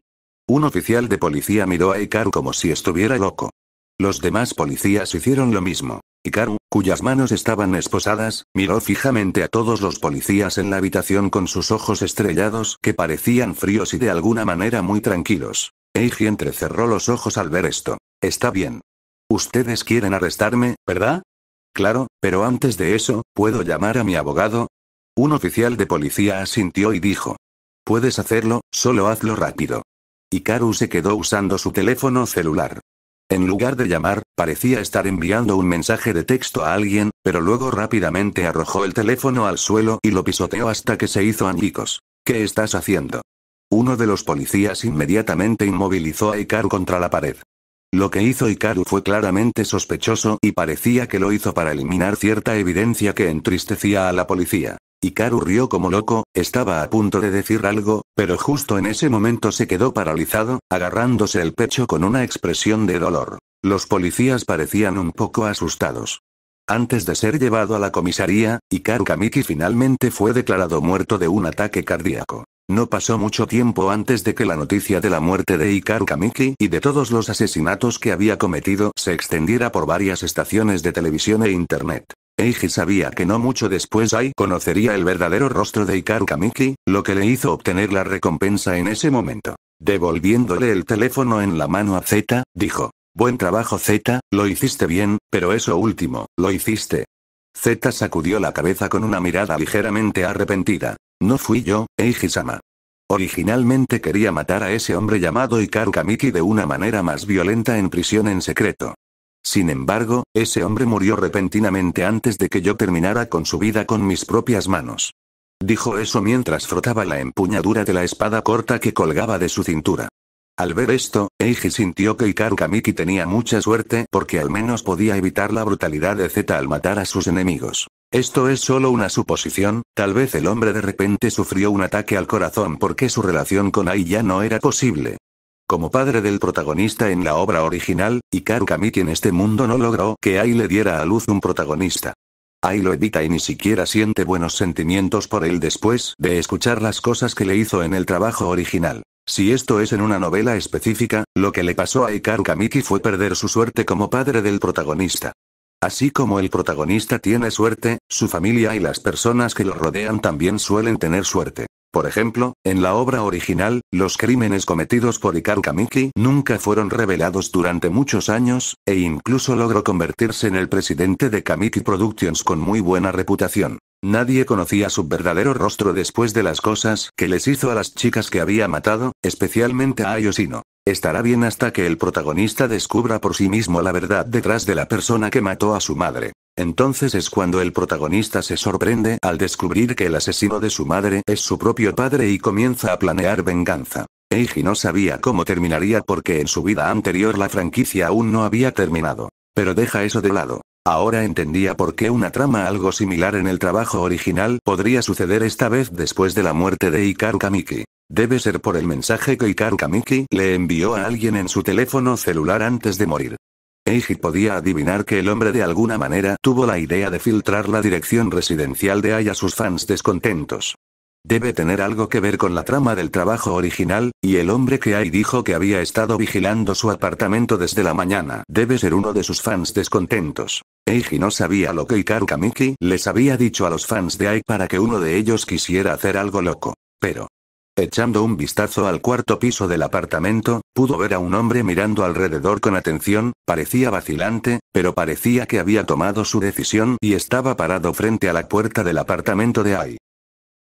Un oficial de policía miró a Ikaru como si estuviera loco. Los demás policías hicieron lo mismo. Ikaru, cuyas manos estaban esposadas, miró fijamente a todos los policías en la habitación con sus ojos estrellados que parecían fríos y de alguna manera muy tranquilos. Eiji entrecerró los ojos al ver esto. Está bien. Ustedes quieren arrestarme, ¿verdad? Claro, pero antes de eso, ¿puedo llamar a mi abogado? Un oficial de policía asintió y dijo. Puedes hacerlo, solo hazlo rápido. Ikaru se quedó usando su teléfono celular. En lugar de llamar, parecía estar enviando un mensaje de texto a alguien, pero luego rápidamente arrojó el teléfono al suelo y lo pisoteó hasta que se hizo añicos. ¿Qué estás haciendo? Uno de los policías inmediatamente inmovilizó a Ikaru contra la pared. Lo que hizo Ikaru fue claramente sospechoso y parecía que lo hizo para eliminar cierta evidencia que entristecía a la policía. Ikaru rió como loco, estaba a punto de decir algo, pero justo en ese momento se quedó paralizado, agarrándose el pecho con una expresión de dolor. Los policías parecían un poco asustados. Antes de ser llevado a la comisaría, Ikaru Kamiki finalmente fue declarado muerto de un ataque cardíaco. No pasó mucho tiempo antes de que la noticia de la muerte de Ikaru Kamiki y de todos los asesinatos que había cometido se extendiera por varias estaciones de televisión e internet. Eiji sabía que no mucho después ahí conocería el verdadero rostro de Ikaru Kamiki, lo que le hizo obtener la recompensa en ese momento. Devolviéndole el teléfono en la mano a Z, dijo. Buen trabajo Z, lo hiciste bien, pero eso último, lo hiciste. Z sacudió la cabeza con una mirada ligeramente arrepentida. No fui yo, Eiji-sama. Originalmente quería matar a ese hombre llamado Ikaru Kamiki de una manera más violenta en prisión en secreto. Sin embargo, ese hombre murió repentinamente antes de que yo terminara con su vida con mis propias manos. Dijo eso mientras frotaba la empuñadura de la espada corta que colgaba de su cintura. Al ver esto, Eiji sintió que Ikaru Kamiki tenía mucha suerte porque al menos podía evitar la brutalidad de Z al matar a sus enemigos. Esto es solo una suposición, tal vez el hombre de repente sufrió un ataque al corazón porque su relación con Ai ya no era posible. Como padre del protagonista en la obra original, Ikaru Kamiti en este mundo no logró que Ai le diera a luz un protagonista. Ai lo evita y ni siquiera siente buenos sentimientos por él después de escuchar las cosas que le hizo en el trabajo original. Si esto es en una novela específica, lo que le pasó a Ikaru Kamiki fue perder su suerte como padre del protagonista. Así como el protagonista tiene suerte, su familia y las personas que lo rodean también suelen tener suerte. Por ejemplo, en la obra original, los crímenes cometidos por Ikaru Kamiki nunca fueron revelados durante muchos años, e incluso logró convertirse en el presidente de Kamiki Productions con muy buena reputación. Nadie conocía su verdadero rostro después de las cosas que les hizo a las chicas que había matado, especialmente a Ayoshino. Estará bien hasta que el protagonista descubra por sí mismo la verdad detrás de la persona que mató a su madre. Entonces es cuando el protagonista se sorprende al descubrir que el asesino de su madre es su propio padre y comienza a planear venganza. Eiji no sabía cómo terminaría porque en su vida anterior la franquicia aún no había terminado. Pero deja eso de lado. Ahora entendía por qué una trama algo similar en el trabajo original podría suceder esta vez después de la muerte de Ikaru Kamiki. Debe ser por el mensaje que Ikaru Kamiki le envió a alguien en su teléfono celular antes de morir. Eiji podía adivinar que el hombre de alguna manera tuvo la idea de filtrar la dirección residencial de Ai a sus fans descontentos. Debe tener algo que ver con la trama del trabajo original, y el hombre que Ai dijo que había estado vigilando su apartamento desde la mañana debe ser uno de sus fans descontentos. Eiji no sabía lo que Ikaru Kamiki les había dicho a los fans de Ai para que uno de ellos quisiera hacer algo loco. Pero, Echando un vistazo al cuarto piso del apartamento, pudo ver a un hombre mirando alrededor con atención, parecía vacilante, pero parecía que había tomado su decisión y estaba parado frente a la puerta del apartamento de Ai.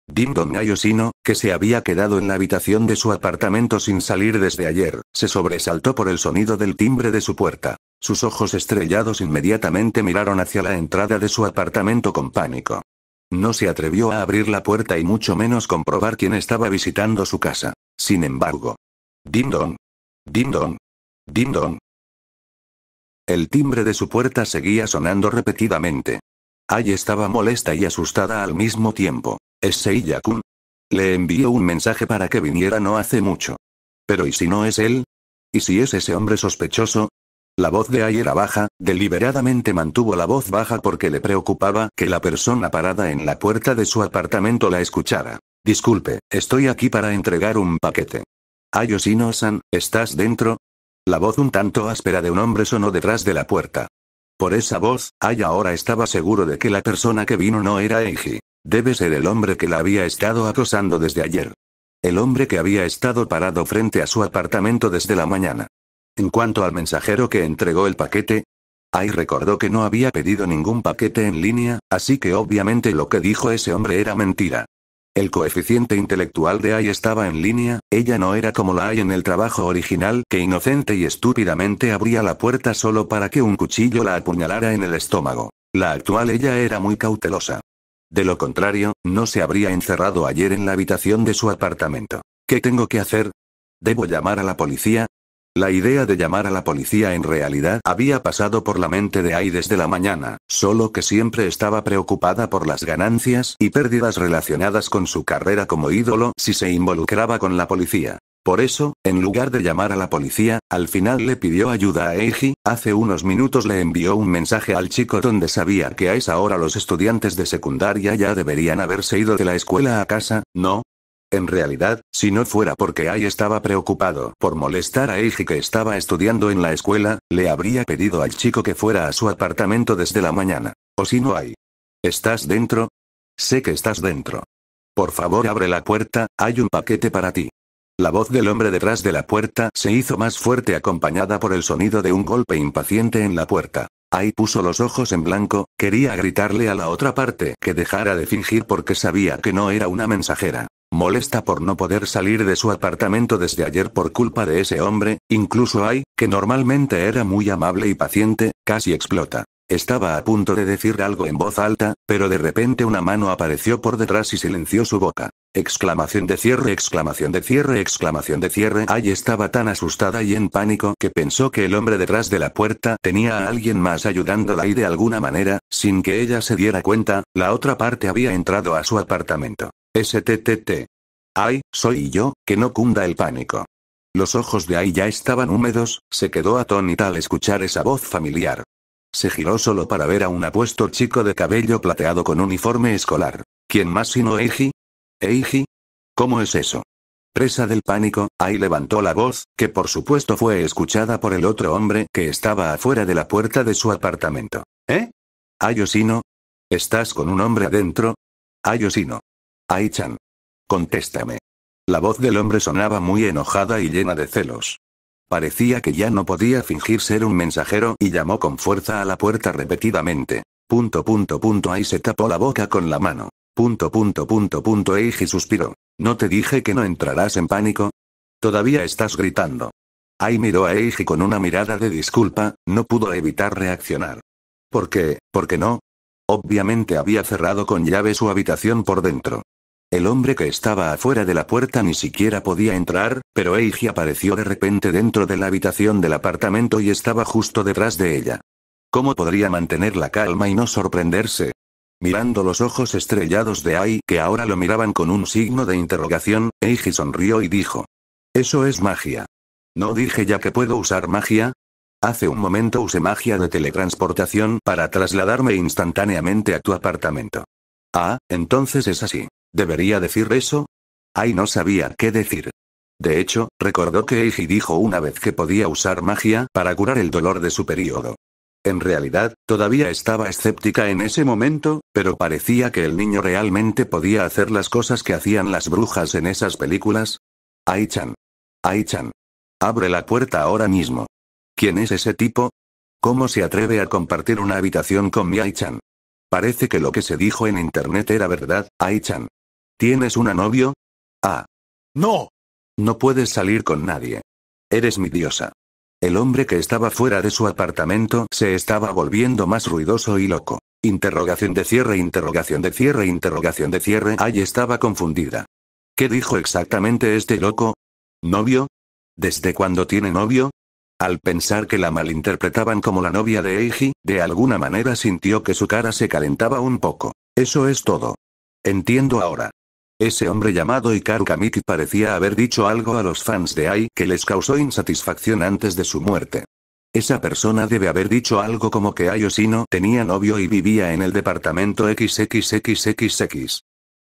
Dim Don Ayosino, que se había quedado en la habitación de su apartamento sin salir desde ayer, se sobresaltó por el sonido del timbre de su puerta. Sus ojos estrellados inmediatamente miraron hacia la entrada de su apartamento con pánico. No se atrevió a abrir la puerta y mucho menos comprobar quién estaba visitando su casa. Sin embargo. ¡Ding dong! ¡Ding dong! ¡Ding dong! El timbre de su puerta seguía sonando repetidamente. Ai estaba molesta y asustada al mismo tiempo. Es seiya Le envió un mensaje para que viniera no hace mucho. Pero ¿y si no es él? ¿Y si es ese hombre sospechoso? La voz de Ayer era baja, deliberadamente mantuvo la voz baja porque le preocupaba que la persona parada en la puerta de su apartamento la escuchara. Disculpe, estoy aquí para entregar un paquete. Ayoshino-san, ¿estás dentro? La voz un tanto áspera de un hombre sonó detrás de la puerta. Por esa voz, Aya ahora estaba seguro de que la persona que vino no era Eiji. Debe ser el hombre que la había estado acosando desde ayer. El hombre que había estado parado frente a su apartamento desde la mañana. En cuanto al mensajero que entregó el paquete, Ai recordó que no había pedido ningún paquete en línea, así que obviamente lo que dijo ese hombre era mentira. El coeficiente intelectual de Ai estaba en línea, ella no era como la Ai en el trabajo original que inocente y estúpidamente abría la puerta solo para que un cuchillo la apuñalara en el estómago. La actual ella era muy cautelosa. De lo contrario, no se habría encerrado ayer en la habitación de su apartamento. ¿Qué tengo que hacer? ¿Debo llamar a la policía? La idea de llamar a la policía en realidad había pasado por la mente de Ai desde la mañana, solo que siempre estaba preocupada por las ganancias y pérdidas relacionadas con su carrera como ídolo si se involucraba con la policía. Por eso, en lugar de llamar a la policía, al final le pidió ayuda a Eiji, hace unos minutos le envió un mensaje al chico donde sabía que a esa hora los estudiantes de secundaria ya deberían haberse ido de la escuela a casa, ¿no? En realidad, si no fuera porque Ai estaba preocupado por molestar a Eiji que estaba estudiando en la escuela, le habría pedido al chico que fuera a su apartamento desde la mañana. O si no hay. ¿Estás dentro? Sé que estás dentro. Por favor abre la puerta, hay un paquete para ti. La voz del hombre detrás de la puerta se hizo más fuerte acompañada por el sonido de un golpe impaciente en la puerta. Ahí puso los ojos en blanco, quería gritarle a la otra parte que dejara de fingir porque sabía que no era una mensajera molesta por no poder salir de su apartamento desde ayer por culpa de ese hombre, incluso Ai, que normalmente era muy amable y paciente, casi explota. Estaba a punto de decir algo en voz alta, pero de repente una mano apareció por detrás y silenció su boca. Exclamación de cierre, exclamación de cierre, exclamación de cierre. Ay estaba tan asustada y en pánico que pensó que el hombre detrás de la puerta tenía a alguien más ayudándola y de alguna manera, sin que ella se diera cuenta, la otra parte había entrado a su apartamento. STTT. Ay, soy yo, que no cunda el pánico. Los ojos de Ai ya estaban húmedos, se quedó atónita al escuchar esa voz familiar. Se giró solo para ver a un apuesto chico de cabello plateado con uniforme escolar. ¿Quién más sino Eiji? ¿Eiji? ¿Cómo es eso? Presa del pánico, Ai levantó la voz, que por supuesto fue escuchada por el otro hombre que estaba afuera de la puerta de su apartamento. ¿Eh? Ayosino. ¿Estás con un hombre adentro? Ayosino. Aichan. chan Contéstame. La voz del hombre sonaba muy enojada y llena de celos. Parecía que ya no podía fingir ser un mensajero y llamó con fuerza a la puerta repetidamente. Punto punto punto ahí se tapó la boca con la mano. Punto punto punto punto Eiji suspiró. ¿No te dije que no entrarás en pánico? Todavía estás gritando. Ai miró a Eiji con una mirada de disculpa, no pudo evitar reaccionar. ¿Por qué? ¿Por qué no? Obviamente había cerrado con llave su habitación por dentro. El hombre que estaba afuera de la puerta ni siquiera podía entrar, pero Eiji apareció de repente dentro de la habitación del apartamento y estaba justo detrás de ella. ¿Cómo podría mantener la calma y no sorprenderse? Mirando los ojos estrellados de Ai, que ahora lo miraban con un signo de interrogación, Eiji sonrió y dijo. Eso es magia. ¿No dije ya que puedo usar magia? Hace un momento usé magia de teletransportación para trasladarme instantáneamente a tu apartamento. Ah, entonces es así. ¿Debería decir eso? Ay, no sabía qué decir. De hecho, recordó que Eiji dijo una vez que podía usar magia para curar el dolor de su periodo. En realidad, todavía estaba escéptica en ese momento, pero parecía que el niño realmente podía hacer las cosas que hacían las brujas en esas películas. Ai-chan. Ai-chan. Abre la puerta ahora mismo. ¿Quién es ese tipo? ¿Cómo se atreve a compartir una habitación con mi Ai-chan? Parece que lo que se dijo en internet era verdad, Ai-chan. ¿Tienes una novio? Ah. No. No puedes salir con nadie. Eres mi diosa. El hombre que estaba fuera de su apartamento se estaba volviendo más ruidoso y loco. Interrogación de cierre, interrogación de cierre, interrogación de cierre. ¡Ahí estaba confundida. ¿Qué dijo exactamente este loco? ¿Novio? ¿Desde cuándo tiene novio? Al pensar que la malinterpretaban como la novia de Eiji, de alguna manera sintió que su cara se calentaba un poco. Eso es todo. Entiendo ahora. Ese hombre llamado Ikaru Kamiki parecía haber dicho algo a los fans de Ai que les causó insatisfacción antes de su muerte. Esa persona debe haber dicho algo como que Ai Osino tenía novio y vivía en el departamento XXXXX.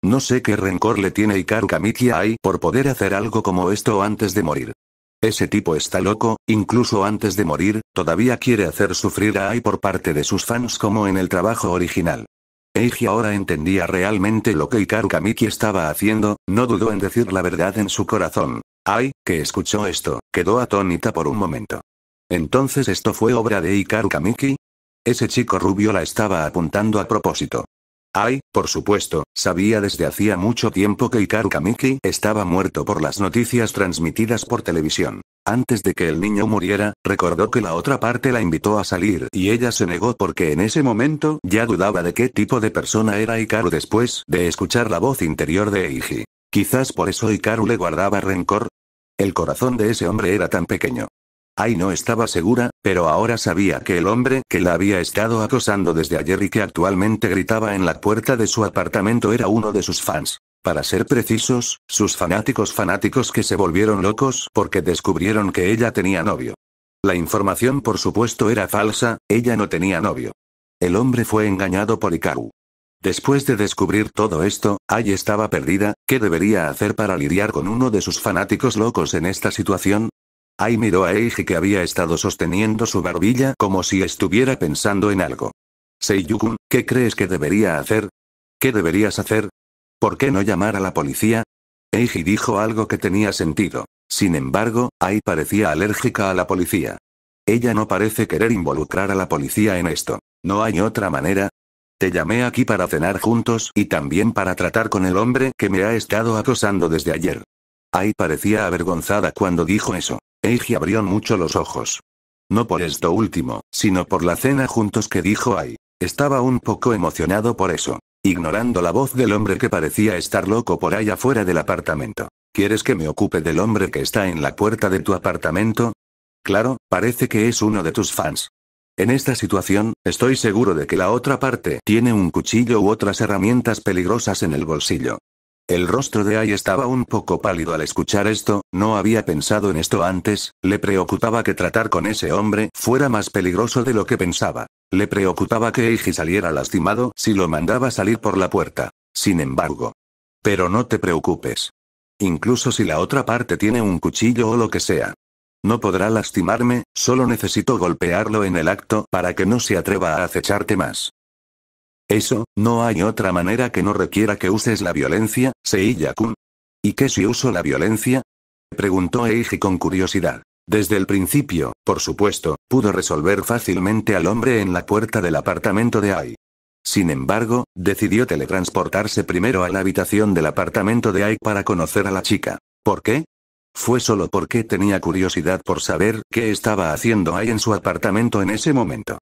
No sé qué rencor le tiene Ikaru Kamiki a Ai por poder hacer algo como esto antes de morir. Ese tipo está loco, incluso antes de morir, todavía quiere hacer sufrir a Ai por parte de sus fans como en el trabajo original. Eiji ahora entendía realmente lo que Hikaru Kamiki estaba haciendo, no dudó en decir la verdad en su corazón. ¡Ay, que escuchó esto, quedó atónita por un momento. ¿Entonces esto fue obra de Hikaru Kamiki? Ese chico rubio la estaba apuntando a propósito. Ay, por supuesto, sabía desde hacía mucho tiempo que Ikaru Kamiki estaba muerto por las noticias transmitidas por televisión. Antes de que el niño muriera, recordó que la otra parte la invitó a salir y ella se negó porque en ese momento ya dudaba de qué tipo de persona era Ikaru después de escuchar la voz interior de Eiji. Quizás por eso Ikaru le guardaba rencor. El corazón de ese hombre era tan pequeño. Ay no estaba segura, pero ahora sabía que el hombre que la había estado acosando desde ayer y que actualmente gritaba en la puerta de su apartamento era uno de sus fans. Para ser precisos, sus fanáticos fanáticos que se volvieron locos porque descubrieron que ella tenía novio. La información por supuesto era falsa, ella no tenía novio. El hombre fue engañado por Ikaru. Después de descubrir todo esto, Ay estaba perdida, ¿qué debería hacer para lidiar con uno de sus fanáticos locos en esta situación? Ai miró a Eiji que había estado sosteniendo su barbilla como si estuviera pensando en algo. Seiyukun, ¿qué crees que debería hacer? ¿Qué deberías hacer? ¿Por qué no llamar a la policía? Eiji dijo algo que tenía sentido. Sin embargo, Ai parecía alérgica a la policía. Ella no parece querer involucrar a la policía en esto. ¿No hay otra manera? Te llamé aquí para cenar juntos y también para tratar con el hombre que me ha estado acosando desde ayer. Ai parecía avergonzada cuando dijo eso. Eiji abrió mucho los ojos. No por esto último, sino por la cena juntos que dijo ahí. Estaba un poco emocionado por eso. Ignorando la voz del hombre que parecía estar loco por allá afuera del apartamento. ¿Quieres que me ocupe del hombre que está en la puerta de tu apartamento? Claro, parece que es uno de tus fans. En esta situación, estoy seguro de que la otra parte tiene un cuchillo u otras herramientas peligrosas en el bolsillo. El rostro de Ai estaba un poco pálido al escuchar esto, no había pensado en esto antes, le preocupaba que tratar con ese hombre fuera más peligroso de lo que pensaba. Le preocupaba que Eiji saliera lastimado si lo mandaba salir por la puerta. Sin embargo. Pero no te preocupes. Incluso si la otra parte tiene un cuchillo o lo que sea. No podrá lastimarme, solo necesito golpearlo en el acto para que no se atreva a acecharte más. Eso, no hay otra manera que no requiera que uses la violencia, Seiya-kun. ¿Y qué si uso la violencia? Preguntó Eiji con curiosidad. Desde el principio, por supuesto, pudo resolver fácilmente al hombre en la puerta del apartamento de Ai. Sin embargo, decidió teletransportarse primero a la habitación del apartamento de Ai para conocer a la chica. ¿Por qué? Fue solo porque tenía curiosidad por saber qué estaba haciendo Ai en su apartamento en ese momento.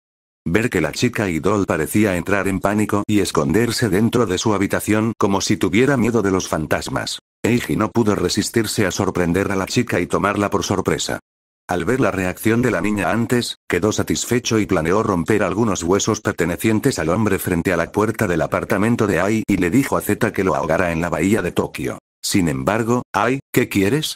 Ver que la chica idol parecía entrar en pánico y esconderse dentro de su habitación como si tuviera miedo de los fantasmas. Eiji no pudo resistirse a sorprender a la chica y tomarla por sorpresa. Al ver la reacción de la niña antes, quedó satisfecho y planeó romper algunos huesos pertenecientes al hombre frente a la puerta del apartamento de Ai y le dijo a Z que lo ahogara en la bahía de Tokio. Sin embargo, Ai, ¿qué quieres?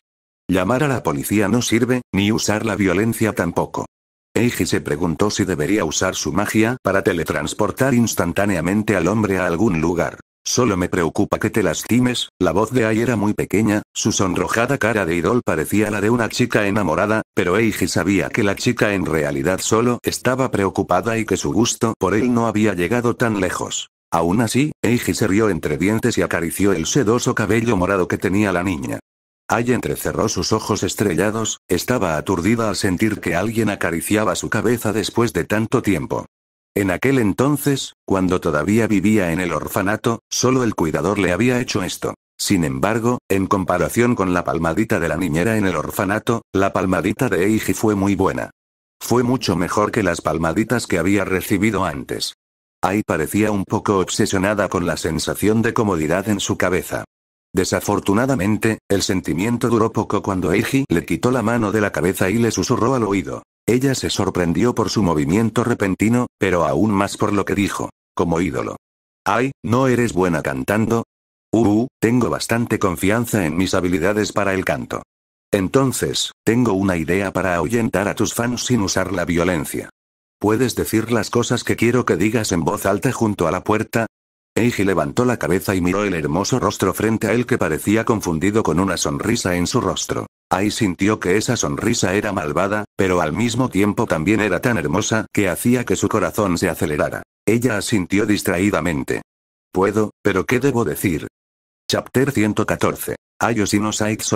Llamar a la policía no sirve, ni usar la violencia tampoco. Eiji se preguntó si debería usar su magia para teletransportar instantáneamente al hombre a algún lugar. Solo me preocupa que te lastimes, la voz de Ai era muy pequeña, su sonrojada cara de idol parecía la de una chica enamorada, pero Eiji sabía que la chica en realidad solo estaba preocupada y que su gusto por él no había llegado tan lejos. Aún así, Eiji se rió entre dientes y acarició el sedoso cabello morado que tenía la niña. Ay entrecerró sus ojos estrellados, estaba aturdida al sentir que alguien acariciaba su cabeza después de tanto tiempo. En aquel entonces, cuando todavía vivía en el orfanato, solo el cuidador le había hecho esto. Sin embargo, en comparación con la palmadita de la niñera en el orfanato, la palmadita de Eiji fue muy buena. Fue mucho mejor que las palmaditas que había recibido antes. Ai parecía un poco obsesionada con la sensación de comodidad en su cabeza. Desafortunadamente, el sentimiento duró poco cuando Eiji le quitó la mano de la cabeza y le susurró al oído. Ella se sorprendió por su movimiento repentino, pero aún más por lo que dijo. Como ídolo. Ay, ¿no eres buena cantando? Uh, tengo bastante confianza en mis habilidades para el canto. Entonces, tengo una idea para ahuyentar a tus fans sin usar la violencia. ¿Puedes decir las cosas que quiero que digas en voz alta junto a la puerta? Eiji levantó la cabeza y miró el hermoso rostro frente a él que parecía confundido con una sonrisa en su rostro. Ahí sintió que esa sonrisa era malvada, pero al mismo tiempo también era tan hermosa que hacía que su corazón se acelerara. Ella asintió distraídamente. Puedo, pero ¿qué debo decir? Chapter 114. Ayosino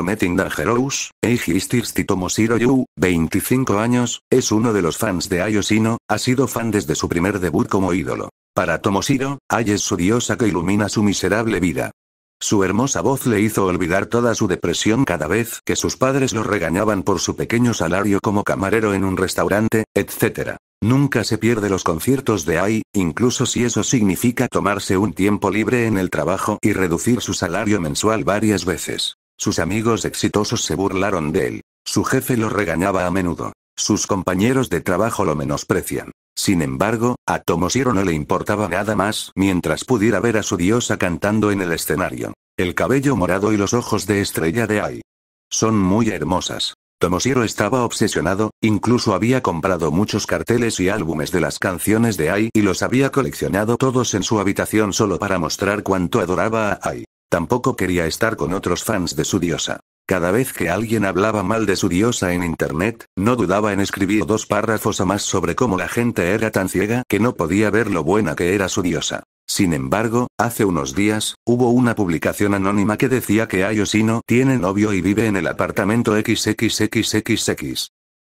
Meeting Heroes, Eiji Yu, 25 años, es uno de los fans de Ayosino, ha sido fan desde su primer debut como ídolo. Para Tomoshiro, Ai es su diosa que ilumina su miserable vida. Su hermosa voz le hizo olvidar toda su depresión cada vez que sus padres lo regañaban por su pequeño salario como camarero en un restaurante, etc. Nunca se pierde los conciertos de Ai, incluso si eso significa tomarse un tiempo libre en el trabajo y reducir su salario mensual varias veces. Sus amigos exitosos se burlaron de él. Su jefe lo regañaba a menudo. Sus compañeros de trabajo lo menosprecian. Sin embargo, a Tomoshiro no le importaba nada más mientras pudiera ver a su diosa cantando en el escenario. El cabello morado y los ojos de estrella de Ai. Son muy hermosas. Tomoshiro estaba obsesionado, incluso había comprado muchos carteles y álbumes de las canciones de Ai y los había coleccionado todos en su habitación solo para mostrar cuánto adoraba a Ai. Tampoco quería estar con otros fans de su diosa. Cada vez que alguien hablaba mal de su diosa en internet, no dudaba en escribir dos párrafos a más sobre cómo la gente era tan ciega que no podía ver lo buena que era su diosa. Sin embargo, hace unos días, hubo una publicación anónima que decía que Ayosino tiene novio y vive en el apartamento XXXXX.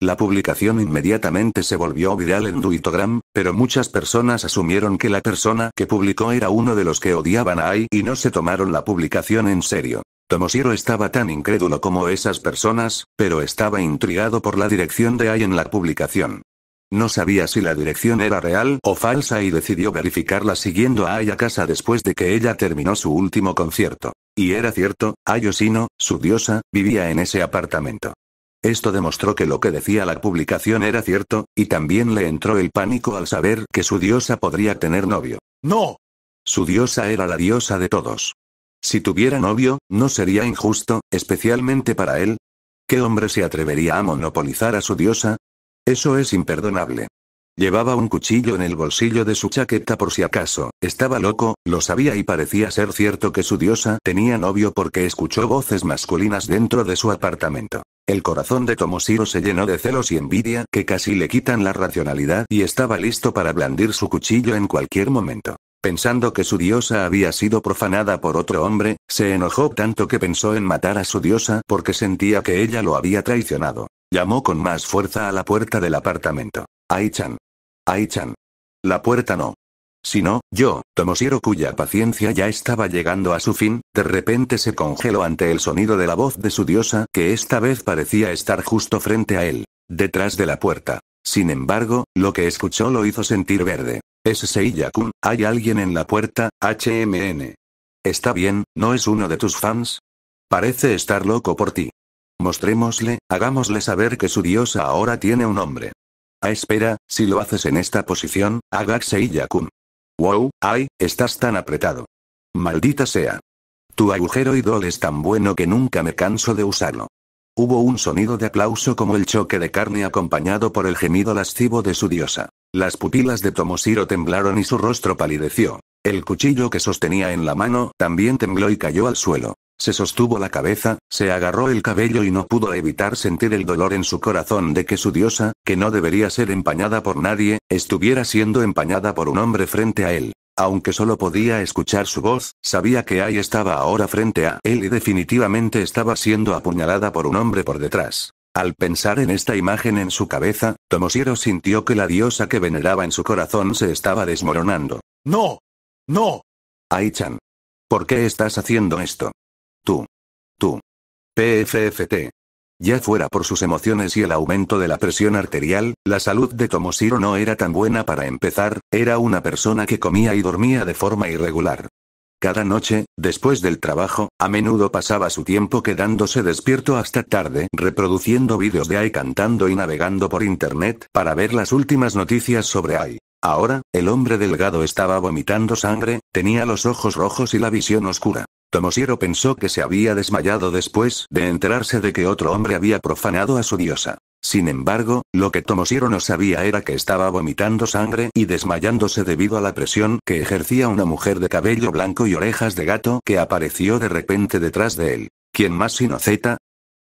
La publicación inmediatamente se volvió viral en Duitogram, pero muchas personas asumieron que la persona que publicó era uno de los que odiaban a Ai y no se tomaron la publicación en serio. Tomoshiro estaba tan incrédulo como esas personas, pero estaba intrigado por la dirección de Ai en la publicación. No sabía si la dirección era real o falsa y decidió verificarla siguiendo a a casa después de que ella terminó su último concierto. Y era cierto, Ayosino, su diosa, vivía en ese apartamento. Esto demostró que lo que decía la publicación era cierto, y también le entró el pánico al saber que su diosa podría tener novio. ¡No! Su diosa era la diosa de todos. Si tuviera novio, ¿no sería injusto, especialmente para él? ¿Qué hombre se atrevería a monopolizar a su diosa? Eso es imperdonable. Llevaba un cuchillo en el bolsillo de su chaqueta por si acaso, estaba loco, lo sabía y parecía ser cierto que su diosa tenía novio porque escuchó voces masculinas dentro de su apartamento. El corazón de Tomoshiro se llenó de celos y envidia que casi le quitan la racionalidad y estaba listo para blandir su cuchillo en cualquier momento pensando que su diosa había sido profanada por otro hombre, se enojó tanto que pensó en matar a su diosa porque sentía que ella lo había traicionado. Llamó con más fuerza a la puerta del apartamento. Aichan. Aichan. La puerta no. Si no, yo, Tomosiero cuya paciencia ya estaba llegando a su fin, de repente se congeló ante el sonido de la voz de su diosa que esta vez parecía estar justo frente a él, detrás de la puerta. Sin embargo, lo que escuchó lo hizo sentir verde. Es Seiyakun, hay alguien en la puerta, HMN. Está bien, ¿no es uno de tus fans? Parece estar loco por ti. Mostrémosle, hagámosle saber que su diosa ahora tiene un hombre. A ah, espera, si lo haces en esta posición, haga Seiyakun. Wow, ay, estás tan apretado. Maldita sea. Tu agujero idol es tan bueno que nunca me canso de usarlo. Hubo un sonido de aplauso como el choque de carne acompañado por el gemido lascivo de su diosa. Las pupilas de Tomoshiro temblaron y su rostro palideció. El cuchillo que sostenía en la mano también tembló y cayó al suelo. Se sostuvo la cabeza, se agarró el cabello y no pudo evitar sentir el dolor en su corazón de que su diosa, que no debería ser empañada por nadie, estuviera siendo empañada por un hombre frente a él. Aunque solo podía escuchar su voz, sabía que ahí estaba ahora frente a él y definitivamente estaba siendo apuñalada por un hombre por detrás. Al pensar en esta imagen en su cabeza, Tomoshiro sintió que la diosa que veneraba en su corazón se estaba desmoronando. ¡No! ¡No! Aichan. ¿Por qué estás haciendo esto? Tú. Tú. PFFT. Ya fuera por sus emociones y el aumento de la presión arterial, la salud de Tomoshiro no era tan buena para empezar, era una persona que comía y dormía de forma irregular. Cada noche, después del trabajo, a menudo pasaba su tiempo quedándose despierto hasta tarde, reproduciendo vídeos de AI cantando y navegando por internet para ver las últimas noticias sobre AI. Ahora, el hombre delgado estaba vomitando sangre, tenía los ojos rojos y la visión oscura. Tomosiero pensó que se había desmayado después de enterarse de que otro hombre había profanado a su diosa. Sin embargo, lo que Tomoshiro no sabía era que estaba vomitando sangre y desmayándose debido a la presión que ejercía una mujer de cabello blanco y orejas de gato que apareció de repente detrás de él. ¿Quién más sino Z?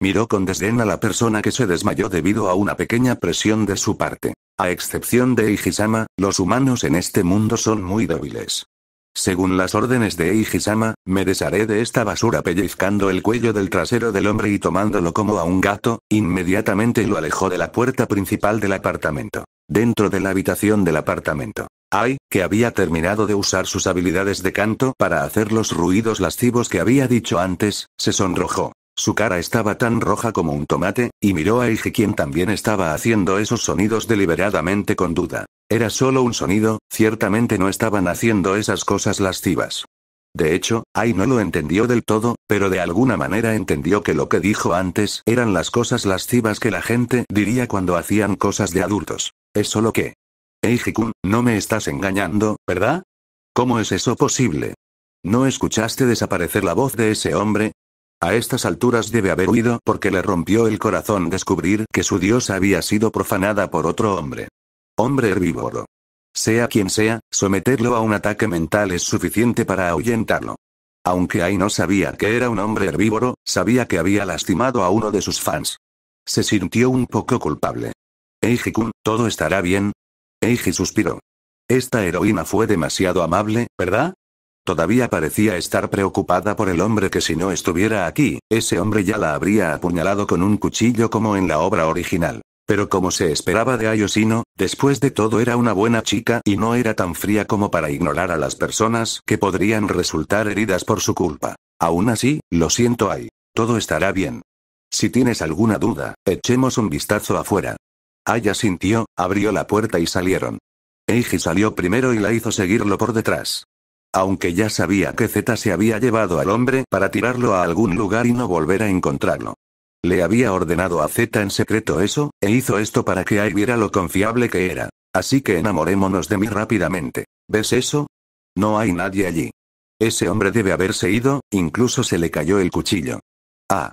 Miró con desdén a la persona que se desmayó debido a una pequeña presión de su parte. A excepción de Ijisama, los humanos en este mundo son muy débiles. Según las órdenes de eiji me desharé de esta basura pellizcando el cuello del trasero del hombre y tomándolo como a un gato, inmediatamente lo alejó de la puerta principal del apartamento. Dentro de la habitación del apartamento. Ai, que había terminado de usar sus habilidades de canto para hacer los ruidos lascivos que había dicho antes, se sonrojó. Su cara estaba tan roja como un tomate, y miró a Eiji quien también estaba haciendo esos sonidos deliberadamente con duda. Era solo un sonido, ciertamente no estaban haciendo esas cosas lascivas. De hecho, Ai no lo entendió del todo, pero de alguna manera entendió que lo que dijo antes eran las cosas lascivas que la gente diría cuando hacían cosas de adultos. Es solo que... Eiji-kun, no me estás engañando, ¿verdad? ¿Cómo es eso posible? ¿No escuchaste desaparecer la voz de ese hombre? A estas alturas debe haber huido porque le rompió el corazón descubrir que su diosa había sido profanada por otro hombre. Hombre herbívoro. Sea quien sea, someterlo a un ataque mental es suficiente para ahuyentarlo. Aunque ahí no sabía que era un hombre herbívoro, sabía que había lastimado a uno de sus fans. Se sintió un poco culpable. Eiji-kun, ¿todo estará bien? Eiji suspiró. Esta heroína fue demasiado amable, ¿verdad? Todavía parecía estar preocupada por el hombre que si no estuviera aquí, ese hombre ya la habría apuñalado con un cuchillo como en la obra original. Pero como se esperaba de Ayosino, después de todo era una buena chica y no era tan fría como para ignorar a las personas que podrían resultar heridas por su culpa. Aún así, lo siento Ay. Todo estará bien. Si tienes alguna duda, echemos un vistazo afuera. Aya sintió, abrió la puerta y salieron. Eiji salió primero y la hizo seguirlo por detrás. Aunque ya sabía que Z se había llevado al hombre para tirarlo a algún lugar y no volver a encontrarlo. Le había ordenado a Z en secreto eso, e hizo esto para que Ai viera lo confiable que era. Así que enamorémonos de mí rápidamente. ¿Ves eso? No hay nadie allí. Ese hombre debe haberse ido, incluso se le cayó el cuchillo. Ah.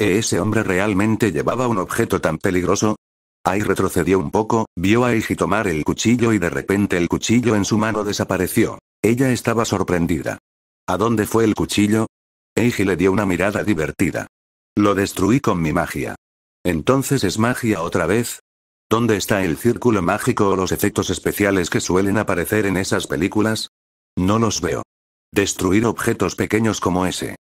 ¿E ¿Ese hombre realmente llevaba un objeto tan peligroso? Ai retrocedió un poco, vio a Eiji tomar el cuchillo y de repente el cuchillo en su mano desapareció. Ella estaba sorprendida. ¿A dónde fue el cuchillo? Eiji le dio una mirada divertida. Lo destruí con mi magia. Entonces es magia otra vez. ¿Dónde está el círculo mágico o los efectos especiales que suelen aparecer en esas películas? No los veo. Destruir objetos pequeños como ese.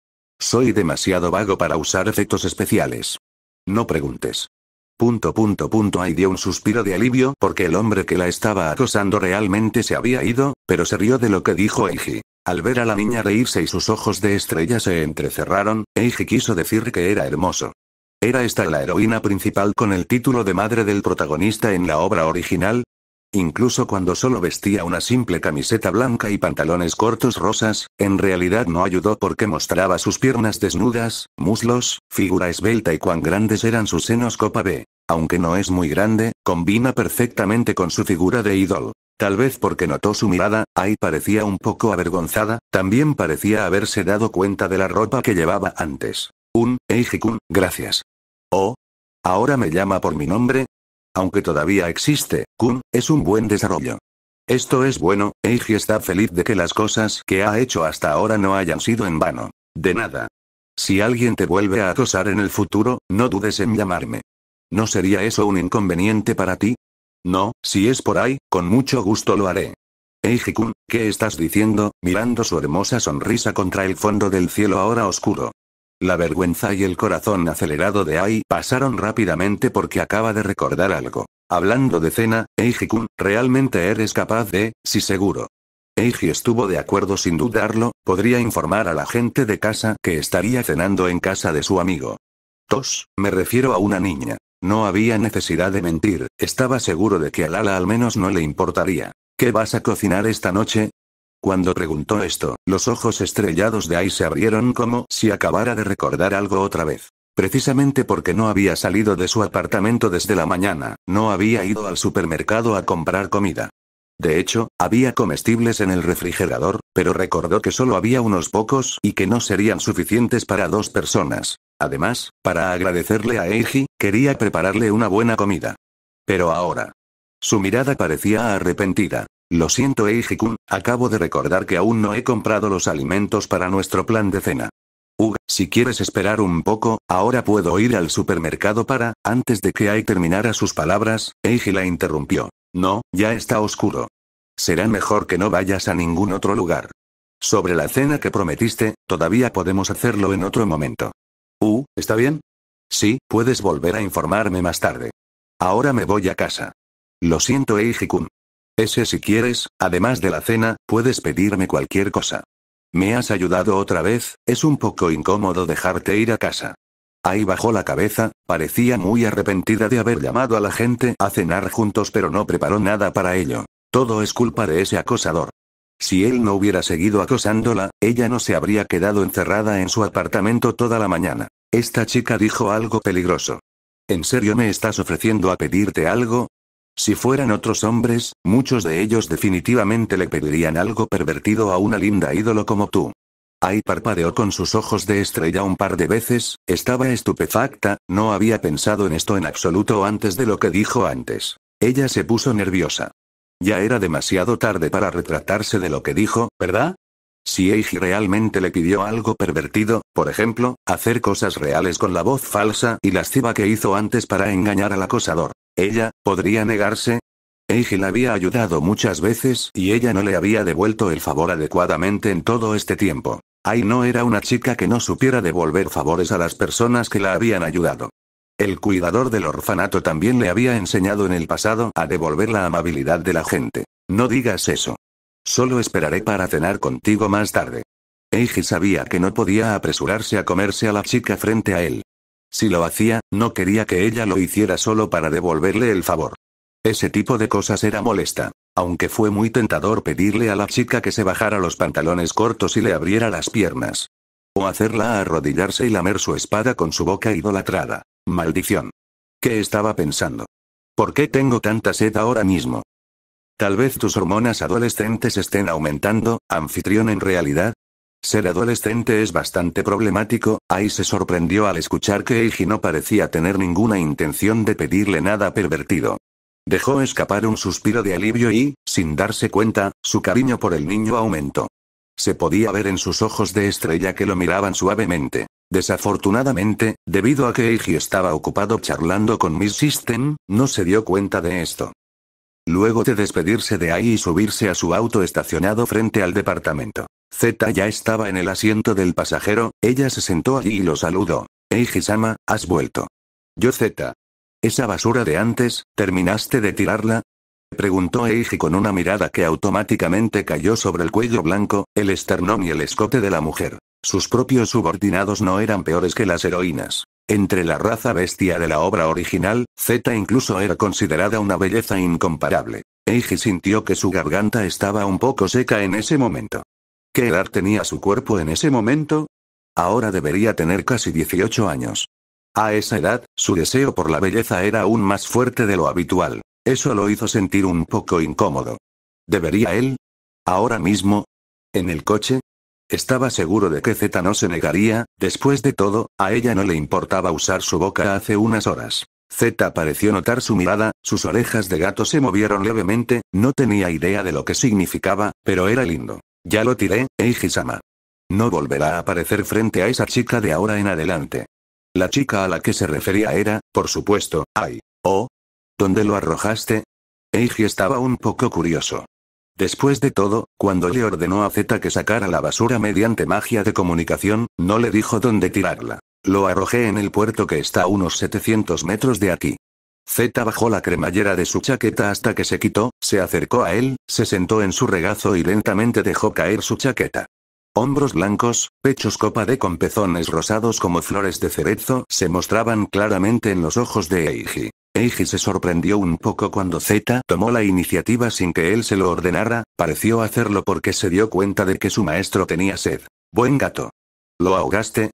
Soy demasiado vago para usar efectos especiales. No preguntes. Punto punto punto Ay dio un suspiro de alivio porque el hombre que la estaba acosando realmente se había ido, pero se rió de lo que dijo Eiji. Al ver a la niña reírse y sus ojos de estrella se entrecerraron, Eiji quiso decir que era hermoso. Era esta la heroína principal con el título de madre del protagonista en la obra original, Incluso cuando solo vestía una simple camiseta blanca y pantalones cortos rosas, en realidad no ayudó porque mostraba sus piernas desnudas, muslos, figura esbelta y cuán grandes eran sus senos copa B. Aunque no es muy grande, combina perfectamente con su figura de ídol. Tal vez porque notó su mirada, ahí parecía un poco avergonzada, también parecía haberse dado cuenta de la ropa que llevaba antes. Un, eiji gracias. Oh. Ahora me llama por mi nombre, aunque todavía existe, Kun, es un buen desarrollo. Esto es bueno, Eiji está feliz de que las cosas que ha hecho hasta ahora no hayan sido en vano. De nada. Si alguien te vuelve a acosar en el futuro, no dudes en llamarme. ¿No sería eso un inconveniente para ti? No, si es por ahí, con mucho gusto lo haré. Eiji-kun, ¿qué estás diciendo? mirando su hermosa sonrisa contra el fondo del cielo ahora oscuro. La vergüenza y el corazón acelerado de Ai pasaron rápidamente porque acaba de recordar algo. Hablando de cena, Eiji-kun, realmente eres capaz de, sí seguro. Eiji estuvo de acuerdo sin dudarlo, podría informar a la gente de casa que estaría cenando en casa de su amigo. Tos, me refiero a una niña. No había necesidad de mentir, estaba seguro de que a Lala al menos no le importaría. ¿Qué vas a cocinar esta noche? Cuando preguntó esto, los ojos estrellados de Ai se abrieron como si acabara de recordar algo otra vez. Precisamente porque no había salido de su apartamento desde la mañana, no había ido al supermercado a comprar comida. De hecho, había comestibles en el refrigerador, pero recordó que solo había unos pocos y que no serían suficientes para dos personas. Además, para agradecerle a Eiji, quería prepararle una buena comida. Pero ahora, su mirada parecía arrepentida. Lo siento Eiji-kun, acabo de recordar que aún no he comprado los alimentos para nuestro plan de cena. Uga, si quieres esperar un poco, ahora puedo ir al supermercado para, antes de que Ai terminara sus palabras, Eiji la interrumpió. No, ya está oscuro. Será mejor que no vayas a ningún otro lugar. Sobre la cena que prometiste, todavía podemos hacerlo en otro momento. Uh, ¿está bien? Sí, puedes volver a informarme más tarde. Ahora me voy a casa. Lo siento eiji Ese si quieres, además de la cena, puedes pedirme cualquier cosa. Me has ayudado otra vez, es un poco incómodo dejarte ir a casa. Ahí bajó la cabeza, parecía muy arrepentida de haber llamado a la gente a cenar juntos pero no preparó nada para ello. Todo es culpa de ese acosador. Si él no hubiera seguido acosándola, ella no se habría quedado encerrada en su apartamento toda la mañana. Esta chica dijo algo peligroso. ¿En serio me estás ofreciendo a pedirte algo? Si fueran otros hombres, muchos de ellos definitivamente le pedirían algo pervertido a una linda ídolo como tú. Ai parpadeó con sus ojos de estrella un par de veces, estaba estupefacta, no había pensado en esto en absoluto antes de lo que dijo antes. Ella se puso nerviosa. Ya era demasiado tarde para retratarse de lo que dijo, ¿verdad? Si Eiji realmente le pidió algo pervertido, por ejemplo, hacer cosas reales con la voz falsa y lasciva que hizo antes para engañar al acosador. ¿Ella, podría negarse? Eiji la había ayudado muchas veces y ella no le había devuelto el favor adecuadamente en todo este tiempo. Ai no era una chica que no supiera devolver favores a las personas que la habían ayudado. El cuidador del orfanato también le había enseñado en el pasado a devolver la amabilidad de la gente. No digas eso. Solo esperaré para cenar contigo más tarde. Eiji sabía que no podía apresurarse a comerse a la chica frente a él. Si lo hacía, no quería que ella lo hiciera solo para devolverle el favor. Ese tipo de cosas era molesta. Aunque fue muy tentador pedirle a la chica que se bajara los pantalones cortos y le abriera las piernas. O hacerla arrodillarse y lamer su espada con su boca idolatrada. Maldición. ¿Qué estaba pensando? ¿Por qué tengo tanta sed ahora mismo? Tal vez tus hormonas adolescentes estén aumentando, anfitrión en realidad, ser adolescente es bastante problemático, Ai se sorprendió al escuchar que Eiji no parecía tener ninguna intención de pedirle nada pervertido. Dejó escapar un suspiro de alivio y, sin darse cuenta, su cariño por el niño aumentó. Se podía ver en sus ojos de estrella que lo miraban suavemente. Desafortunadamente, debido a que Eiji estaba ocupado charlando con Miss System, no se dio cuenta de esto. Luego de despedirse de ahí y subirse a su auto estacionado frente al departamento, Z ya estaba en el asiento del pasajero, ella se sentó allí y lo saludó. Eiji-sama, has vuelto. Yo Z. ¿Esa basura de antes, terminaste de tirarla? Preguntó Eiji con una mirada que automáticamente cayó sobre el cuello blanco, el esternón y el escote de la mujer. Sus propios subordinados no eran peores que las heroínas. Entre la raza bestia de la obra original, Z incluso era considerada una belleza incomparable. Eiji sintió que su garganta estaba un poco seca en ese momento. ¿Qué edad tenía su cuerpo en ese momento? Ahora debería tener casi 18 años. A esa edad, su deseo por la belleza era aún más fuerte de lo habitual. Eso lo hizo sentir un poco incómodo. ¿Debería él? ¿Ahora mismo? ¿En el coche? Estaba seguro de que Z no se negaría, después de todo, a ella no le importaba usar su boca hace unas horas. Z pareció notar su mirada, sus orejas de gato se movieron levemente, no tenía idea de lo que significaba, pero era lindo. Ya lo tiré, Eiji-sama. No volverá a aparecer frente a esa chica de ahora en adelante. La chica a la que se refería era, por supuesto, Ai. ¿Oh? ¿Dónde lo arrojaste? Eiji estaba un poco curioso. Después de todo, cuando le ordenó a Zeta que sacara la basura mediante magia de comunicación, no le dijo dónde tirarla. Lo arrojé en el puerto que está a unos 700 metros de aquí. Z bajó la cremallera de su chaqueta hasta que se quitó, se acercó a él, se sentó en su regazo y lentamente dejó caer su chaqueta. Hombros blancos, pechos copa de con pezones rosados como flores de cerezo se mostraban claramente en los ojos de Eiji. Eiji se sorprendió un poco cuando Z tomó la iniciativa sin que él se lo ordenara, pareció hacerlo porque se dio cuenta de que su maestro tenía sed. Buen gato. Lo ahogaste,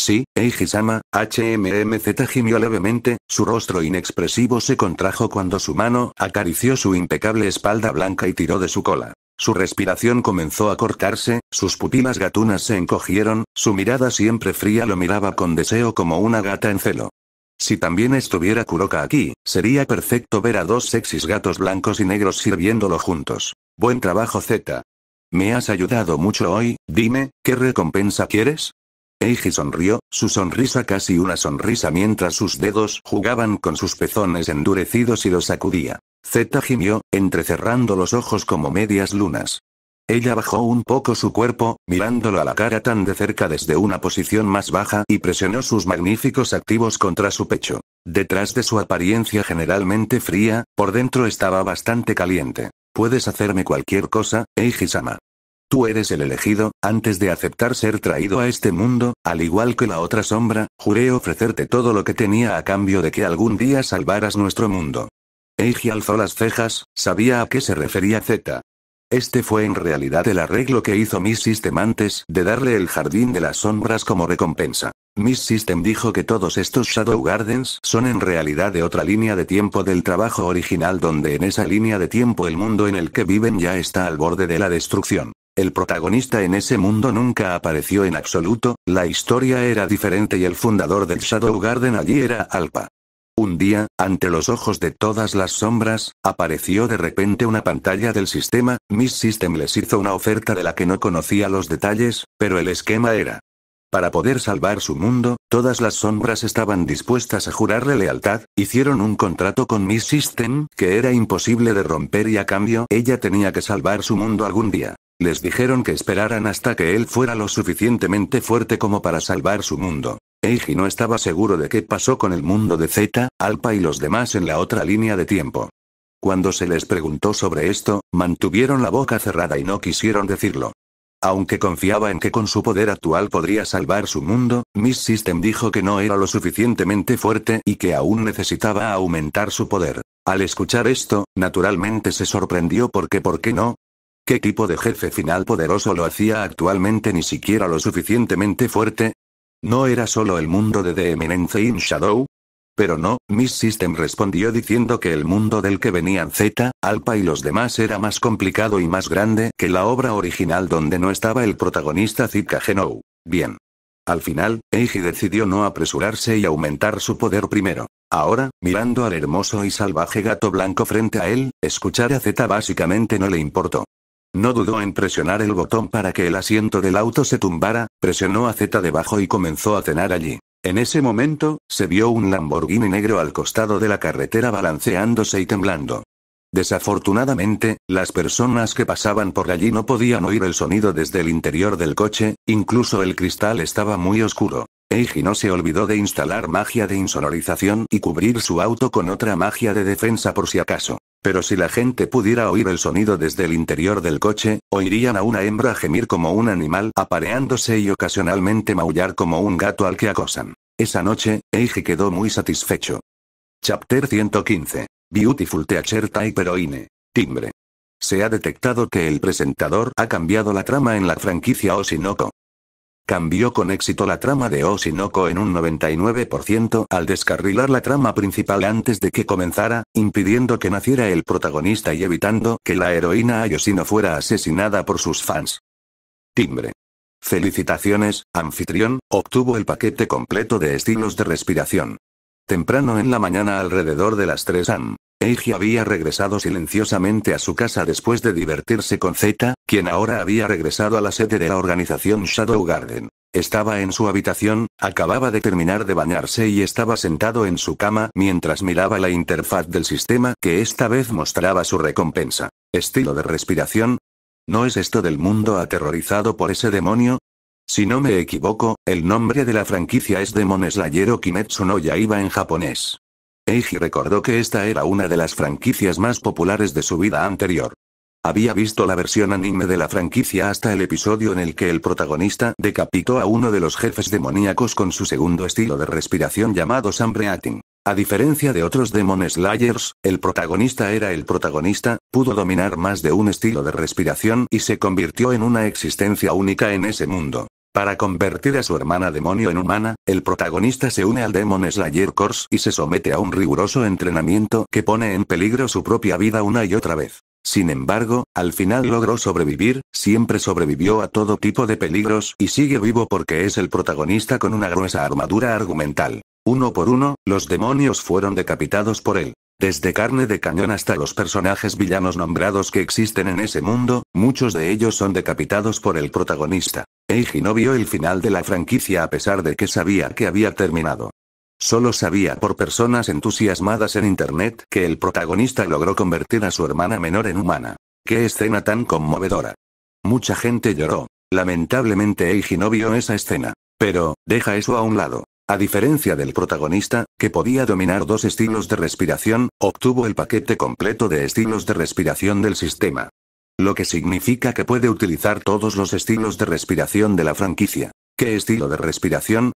Sí, Eiji-sama, HMMZ gimió levemente, su rostro inexpresivo se contrajo cuando su mano acarició su impecable espalda blanca y tiró de su cola. Su respiración comenzó a cortarse, sus pupilas gatunas se encogieron, su mirada siempre fría lo miraba con deseo como una gata en celo. Si también estuviera Kuroka aquí, sería perfecto ver a dos sexys gatos blancos y negros sirviéndolo juntos. Buen trabajo Z. Me has ayudado mucho hoy, dime, ¿qué recompensa quieres? Eiji sonrió, su sonrisa casi una sonrisa mientras sus dedos jugaban con sus pezones endurecidos y los sacudía. Z gimió, entrecerrando los ojos como medias lunas. Ella bajó un poco su cuerpo, mirándolo a la cara tan de cerca desde una posición más baja y presionó sus magníficos activos contra su pecho. Detrás de su apariencia generalmente fría, por dentro estaba bastante caliente. Puedes hacerme cualquier cosa, Eiji-sama. Tú eres el elegido, antes de aceptar ser traído a este mundo, al igual que la otra sombra, juré ofrecerte todo lo que tenía a cambio de que algún día salvaras nuestro mundo. Eiji alzó las cejas, sabía a qué se refería Z. Este fue en realidad el arreglo que hizo Miss System antes de darle el Jardín de las Sombras como recompensa. Miss System dijo que todos estos Shadow Gardens son en realidad de otra línea de tiempo del trabajo original donde en esa línea de tiempo el mundo en el que viven ya está al borde de la destrucción. El protagonista en ese mundo nunca apareció en absoluto, la historia era diferente y el fundador del Shadow Garden allí era Alpa. Un día, ante los ojos de todas las sombras, apareció de repente una pantalla del sistema, Miss System les hizo una oferta de la que no conocía los detalles, pero el esquema era. Para poder salvar su mundo, todas las sombras estaban dispuestas a jurarle lealtad, hicieron un contrato con Miss System que era imposible de romper y a cambio ella tenía que salvar su mundo algún día. Les dijeron que esperaran hasta que él fuera lo suficientemente fuerte como para salvar su mundo. Eiji no estaba seguro de qué pasó con el mundo de Zeta, Alpa y los demás en la otra línea de tiempo. Cuando se les preguntó sobre esto, mantuvieron la boca cerrada y no quisieron decirlo. Aunque confiaba en que con su poder actual podría salvar su mundo, Miss System dijo que no era lo suficientemente fuerte y que aún necesitaba aumentar su poder. Al escuchar esto, naturalmente se sorprendió porque ¿por qué no? ¿Qué tipo de jefe final poderoso lo hacía actualmente ni siquiera lo suficientemente fuerte? ¿No era solo el mundo de The Eminence in Shadow? Pero no, Miss System respondió diciendo que el mundo del que venían Zeta, Alpa y los demás era más complicado y más grande que la obra original donde no estaba el protagonista Zika Genou. Bien. Al final, Eiji decidió no apresurarse y aumentar su poder primero. Ahora, mirando al hermoso y salvaje gato blanco frente a él, escuchar a Zeta básicamente no le importó. No dudó en presionar el botón para que el asiento del auto se tumbara, presionó a Z debajo y comenzó a cenar allí. En ese momento, se vio un Lamborghini negro al costado de la carretera balanceándose y temblando. Desafortunadamente, las personas que pasaban por allí no podían oír el sonido desde el interior del coche, incluso el cristal estaba muy oscuro. Eiji no se olvidó de instalar magia de insonorización y cubrir su auto con otra magia de defensa por si acaso. Pero si la gente pudiera oír el sonido desde el interior del coche, oirían a una hembra gemir como un animal apareándose y ocasionalmente maullar como un gato al que acosan. Esa noche, Eiji quedó muy satisfecho. Chapter 115. Beautiful Teacher Type Heroine. Timbre. Se ha detectado que el presentador ha cambiado la trama en la franquicia Osinoko. Cambió con éxito la trama de Oshinoko en un 99% al descarrilar la trama principal antes de que comenzara, impidiendo que naciera el protagonista y evitando que la heroína Ayoshino fuera asesinada por sus fans. Timbre. Felicitaciones, anfitrión, obtuvo el paquete completo de estilos de respiración. Temprano en la mañana alrededor de las 3 am. Eiji había regresado silenciosamente a su casa después de divertirse con Zeta, quien ahora había regresado a la sede de la organización Shadow Garden. Estaba en su habitación, acababa de terminar de bañarse y estaba sentado en su cama mientras miraba la interfaz del sistema que esta vez mostraba su recompensa. Estilo de respiración. ¿No es esto del mundo aterrorizado por ese demonio? Si no me equivoco, el nombre de la franquicia es Demon Slayer o Kimetsu no Yaiba en japonés. Meiji recordó que esta era una de las franquicias más populares de su vida anterior. Había visto la versión anime de la franquicia hasta el episodio en el que el protagonista decapitó a uno de los jefes demoníacos con su segundo estilo de respiración llamado Sambreating. A diferencia de otros Demon Slayers, el protagonista era el protagonista, pudo dominar más de un estilo de respiración y se convirtió en una existencia única en ese mundo. Para convertir a su hermana demonio en humana, el protagonista se une al Demon Slayer course y se somete a un riguroso entrenamiento que pone en peligro su propia vida una y otra vez. Sin embargo, al final logró sobrevivir, siempre sobrevivió a todo tipo de peligros y sigue vivo porque es el protagonista con una gruesa armadura argumental. Uno por uno, los demonios fueron decapitados por él. Desde carne de cañón hasta los personajes villanos nombrados que existen en ese mundo, muchos de ellos son decapitados por el protagonista. Eiji no vio el final de la franquicia a pesar de que sabía que había terminado. Solo sabía por personas entusiasmadas en internet que el protagonista logró convertir a su hermana menor en humana. ¡Qué escena tan conmovedora! Mucha gente lloró. Lamentablemente Eiji no vio esa escena. Pero, deja eso a un lado. A diferencia del protagonista, que podía dominar dos estilos de respiración, obtuvo el paquete completo de estilos de respiración del sistema. Lo que significa que puede utilizar todos los estilos de respiración de la franquicia. ¿Qué estilo de respiración?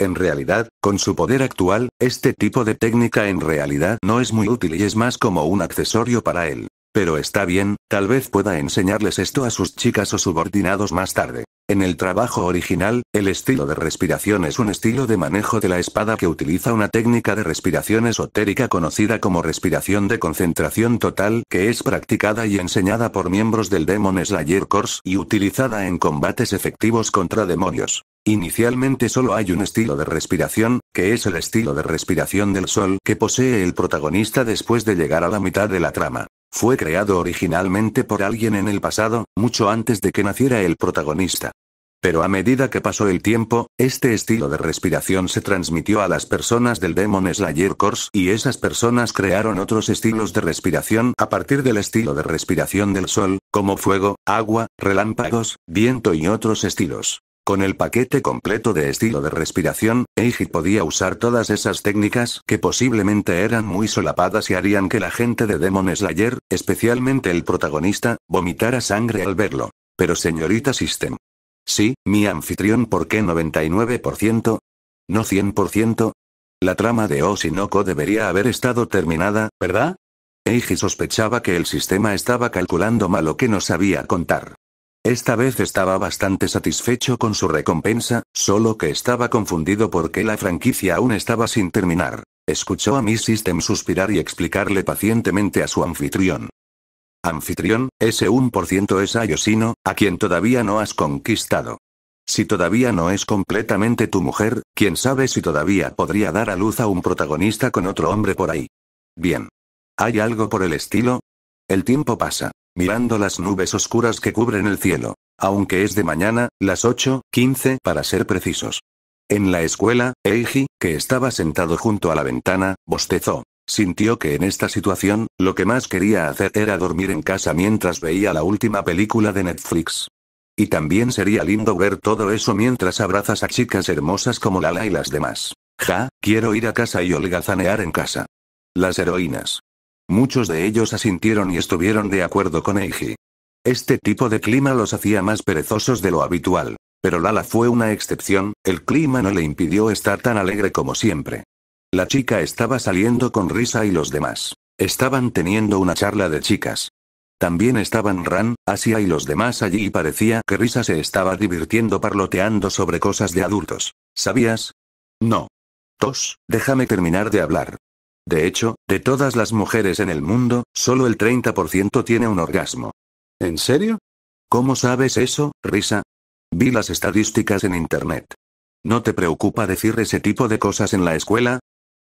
En realidad, con su poder actual, este tipo de técnica en realidad no es muy útil y es más como un accesorio para él. Pero está bien, tal vez pueda enseñarles esto a sus chicas o subordinados más tarde. En el trabajo original, el estilo de respiración es un estilo de manejo de la espada que utiliza una técnica de respiración esotérica conocida como respiración de concentración total que es practicada y enseñada por miembros del Demon Slayer Course y utilizada en combates efectivos contra demonios. Inicialmente solo hay un estilo de respiración, que es el estilo de respiración del sol que posee el protagonista después de llegar a la mitad de la trama. Fue creado originalmente por alguien en el pasado, mucho antes de que naciera el protagonista. Pero a medida que pasó el tiempo, este estilo de respiración se transmitió a las personas del Demon Slayer Corps y esas personas crearon otros estilos de respiración a partir del estilo de respiración del sol, como fuego, agua, relámpagos, viento y otros estilos. Con el paquete completo de estilo de respiración, Eiji podía usar todas esas técnicas que posiblemente eran muy solapadas y harían que la gente de Demon Slayer, especialmente el protagonista, vomitara sangre al verlo. Pero señorita System. Sí, mi anfitrión, ¿por qué 99%? ¿No 100%? La trama de Oshinoko debería haber estado terminada, ¿verdad? Eiji sospechaba que el sistema estaba calculando mal o que no sabía contar. Esta vez estaba bastante satisfecho con su recompensa, solo que estaba confundido porque la franquicia aún estaba sin terminar. Escuchó a mi System suspirar y explicarle pacientemente a su anfitrión. Anfitrión, ese 1% es Ayosino, a quien todavía no has conquistado. Si todavía no es completamente tu mujer, quién sabe si todavía podría dar a luz a un protagonista con otro hombre por ahí. Bien. ¿Hay algo por el estilo? El tiempo pasa mirando las nubes oscuras que cubren el cielo. Aunque es de mañana, las 8.15 para ser precisos. En la escuela, Eiji, que estaba sentado junto a la ventana, bostezó. Sintió que en esta situación, lo que más quería hacer era dormir en casa mientras veía la última película de Netflix. Y también sería lindo ver todo eso mientras abrazas a chicas hermosas como Lala y las demás. Ja, quiero ir a casa y holgazanear en casa. Las heroínas. Muchos de ellos asintieron y estuvieron de acuerdo con Eiji. Este tipo de clima los hacía más perezosos de lo habitual. Pero Lala fue una excepción, el clima no le impidió estar tan alegre como siempre. La chica estaba saliendo con risa y los demás. Estaban teniendo una charla de chicas. También estaban Ran, Asia y los demás allí y parecía que Risa se estaba divirtiendo parloteando sobre cosas de adultos. ¿Sabías? No. Tos, déjame terminar de hablar. De hecho, de todas las mujeres en el mundo, solo el 30% tiene un orgasmo. ¿En serio? ¿Cómo sabes eso, Risa? Vi las estadísticas en Internet. ¿No te preocupa decir ese tipo de cosas en la escuela?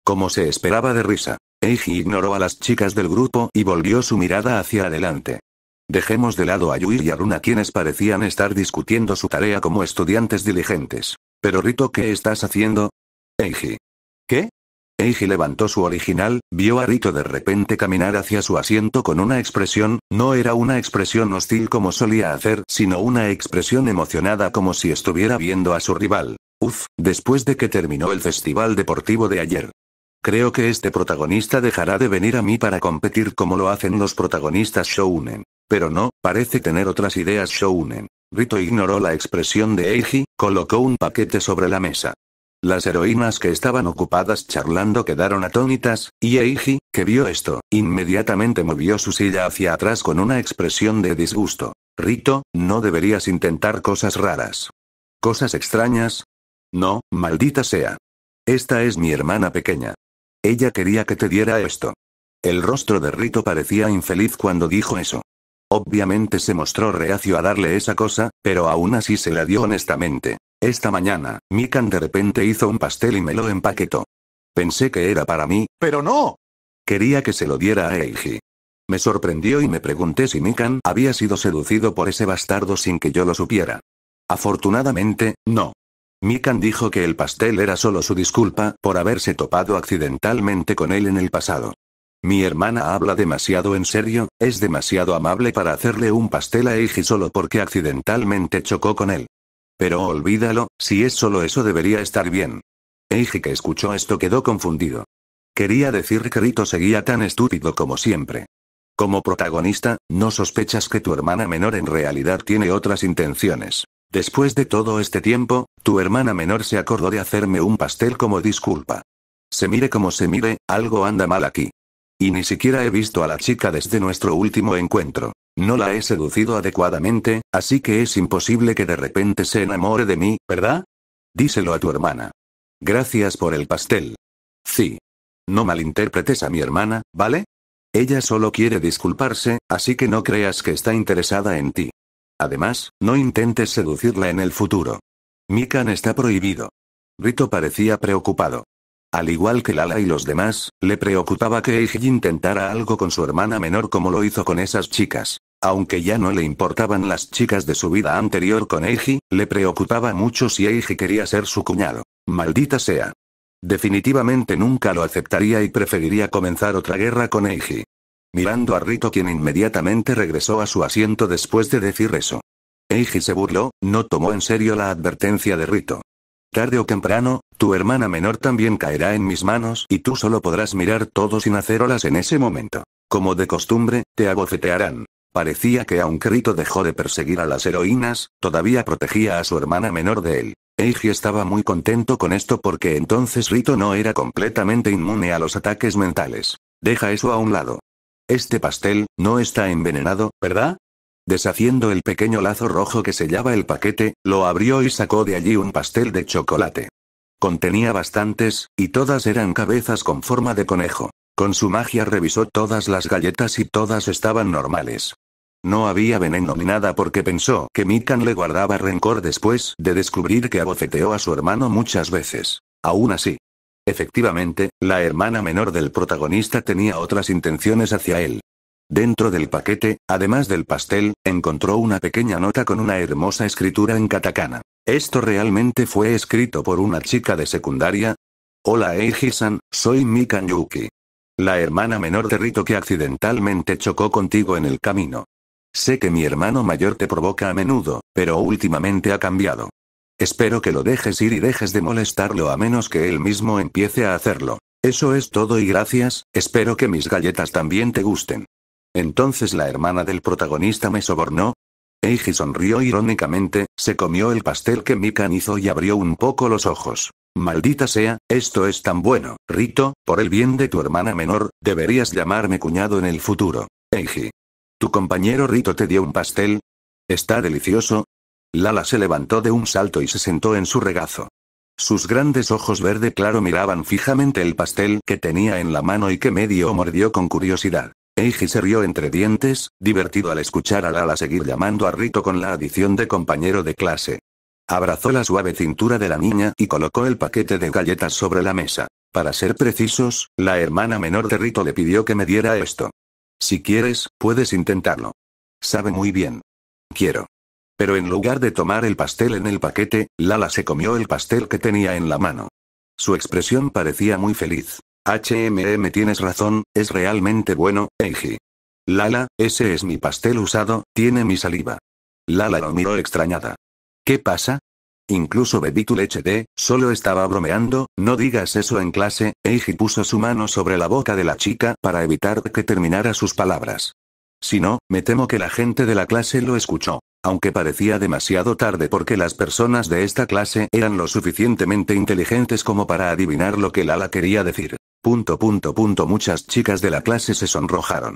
Como se esperaba de Risa, Eiji ignoró a las chicas del grupo y volvió su mirada hacia adelante. Dejemos de lado a Yui y a quienes parecían estar discutiendo su tarea como estudiantes diligentes. Pero Rito, ¿qué estás haciendo? Eiji. ¿Qué? Eiji levantó su original, vio a Rito de repente caminar hacia su asiento con una expresión, no era una expresión hostil como solía hacer, sino una expresión emocionada como si estuviera viendo a su rival. Uf, después de que terminó el festival deportivo de ayer. Creo que este protagonista dejará de venir a mí para competir como lo hacen los protagonistas Shounen. Pero no, parece tener otras ideas Shounen. Rito ignoró la expresión de Eiji, colocó un paquete sobre la mesa. Las heroínas que estaban ocupadas charlando quedaron atónitas, y Eiji, que vio esto, inmediatamente movió su silla hacia atrás con una expresión de disgusto. Rito, no deberías intentar cosas raras. ¿Cosas extrañas? No, maldita sea. Esta es mi hermana pequeña. Ella quería que te diera esto. El rostro de Rito parecía infeliz cuando dijo eso. Obviamente se mostró reacio a darle esa cosa, pero aún así se la dio honestamente. Esta mañana, Mikan de repente hizo un pastel y me lo empaquetó. Pensé que era para mí, pero no. Quería que se lo diera a Eiji. Me sorprendió y me pregunté si Mikan había sido seducido por ese bastardo sin que yo lo supiera. Afortunadamente, no. Mikan dijo que el pastel era solo su disculpa por haberse topado accidentalmente con él en el pasado. Mi hermana habla demasiado en serio, es demasiado amable para hacerle un pastel a Eiji solo porque accidentalmente chocó con él. Pero olvídalo, si es solo eso debería estar bien. Eiji que escuchó esto quedó confundido. Quería decir que Rito seguía tan estúpido como siempre. Como protagonista, no sospechas que tu hermana menor en realidad tiene otras intenciones. Después de todo este tiempo, tu hermana menor se acordó de hacerme un pastel como disculpa. Se mire como se mire, algo anda mal aquí. Y ni siquiera he visto a la chica desde nuestro último encuentro. No la he seducido adecuadamente, así que es imposible que de repente se enamore de mí, ¿verdad? Díselo a tu hermana. Gracias por el pastel. Sí. No malinterpretes a mi hermana, ¿vale? Ella solo quiere disculparse, así que no creas que está interesada en ti. Además, no intentes seducirla en el futuro. Mikan está prohibido. Rito parecía preocupado. Al igual que Lala y los demás, le preocupaba que Eiji intentara algo con su hermana menor como lo hizo con esas chicas. Aunque ya no le importaban las chicas de su vida anterior con Eiji, le preocupaba mucho si Eiji quería ser su cuñado. Maldita sea. Definitivamente nunca lo aceptaría y preferiría comenzar otra guerra con Eiji. Mirando a Rito quien inmediatamente regresó a su asiento después de decir eso. Eiji se burló, no tomó en serio la advertencia de Rito. Tarde o temprano, tu hermana menor también caerá en mis manos y tú solo podrás mirar todo sin hacer olas en ese momento. Como de costumbre, te abofetearán. Parecía que aunque Rito dejó de perseguir a las heroínas, todavía protegía a su hermana menor de él. Eiji estaba muy contento con esto porque entonces Rito no era completamente inmune a los ataques mentales. Deja eso a un lado. Este pastel, no está envenenado, ¿verdad? Deshaciendo el pequeño lazo rojo que sellaba el paquete, lo abrió y sacó de allí un pastel de chocolate. Contenía bastantes, y todas eran cabezas con forma de conejo. Con su magia revisó todas las galletas y todas estaban normales. No había veneno ni nada porque pensó que Mikan le guardaba rencor después de descubrir que abofeteó a su hermano muchas veces. Aún así. Efectivamente, la hermana menor del protagonista tenía otras intenciones hacia él. Dentro del paquete, además del pastel, encontró una pequeña nota con una hermosa escritura en katakana. ¿Esto realmente fue escrito por una chica de secundaria? Hola Eiji-san, soy Mikan Yuki. La hermana menor de Rito que accidentalmente chocó contigo en el camino. Sé que mi hermano mayor te provoca a menudo, pero últimamente ha cambiado. Espero que lo dejes ir y dejes de molestarlo a menos que él mismo empiece a hacerlo. Eso es todo y gracias, espero que mis galletas también te gusten. Entonces la hermana del protagonista me sobornó, Eiji sonrió irónicamente, se comió el pastel que Mikan hizo y abrió un poco los ojos. Maldita sea, esto es tan bueno, Rito, por el bien de tu hermana menor, deberías llamarme cuñado en el futuro. Eiji. ¿Tu compañero Rito te dio un pastel? ¿Está delicioso? Lala se levantó de un salto y se sentó en su regazo. Sus grandes ojos verde claro miraban fijamente el pastel que tenía en la mano y que medio mordió con curiosidad. Eiji se rió entre dientes, divertido al escuchar a Lala seguir llamando a Rito con la adición de compañero de clase. Abrazó la suave cintura de la niña y colocó el paquete de galletas sobre la mesa. Para ser precisos, la hermana menor de Rito le pidió que me diera esto. Si quieres, puedes intentarlo. Sabe muy bien. Quiero. Pero en lugar de tomar el pastel en el paquete, Lala se comió el pastel que tenía en la mano. Su expresión parecía muy feliz. HMM tienes razón, es realmente bueno, Eiji. Lala, ese es mi pastel usado, tiene mi saliva. Lala lo miró extrañada. ¿Qué pasa? Incluso bebí tu leche de, solo estaba bromeando, no digas eso en clase, Eiji puso su mano sobre la boca de la chica para evitar que terminara sus palabras. Si no, me temo que la gente de la clase lo escuchó, aunque parecía demasiado tarde porque las personas de esta clase eran lo suficientemente inteligentes como para adivinar lo que Lala quería decir. Punto punto punto muchas chicas de la clase se sonrojaron.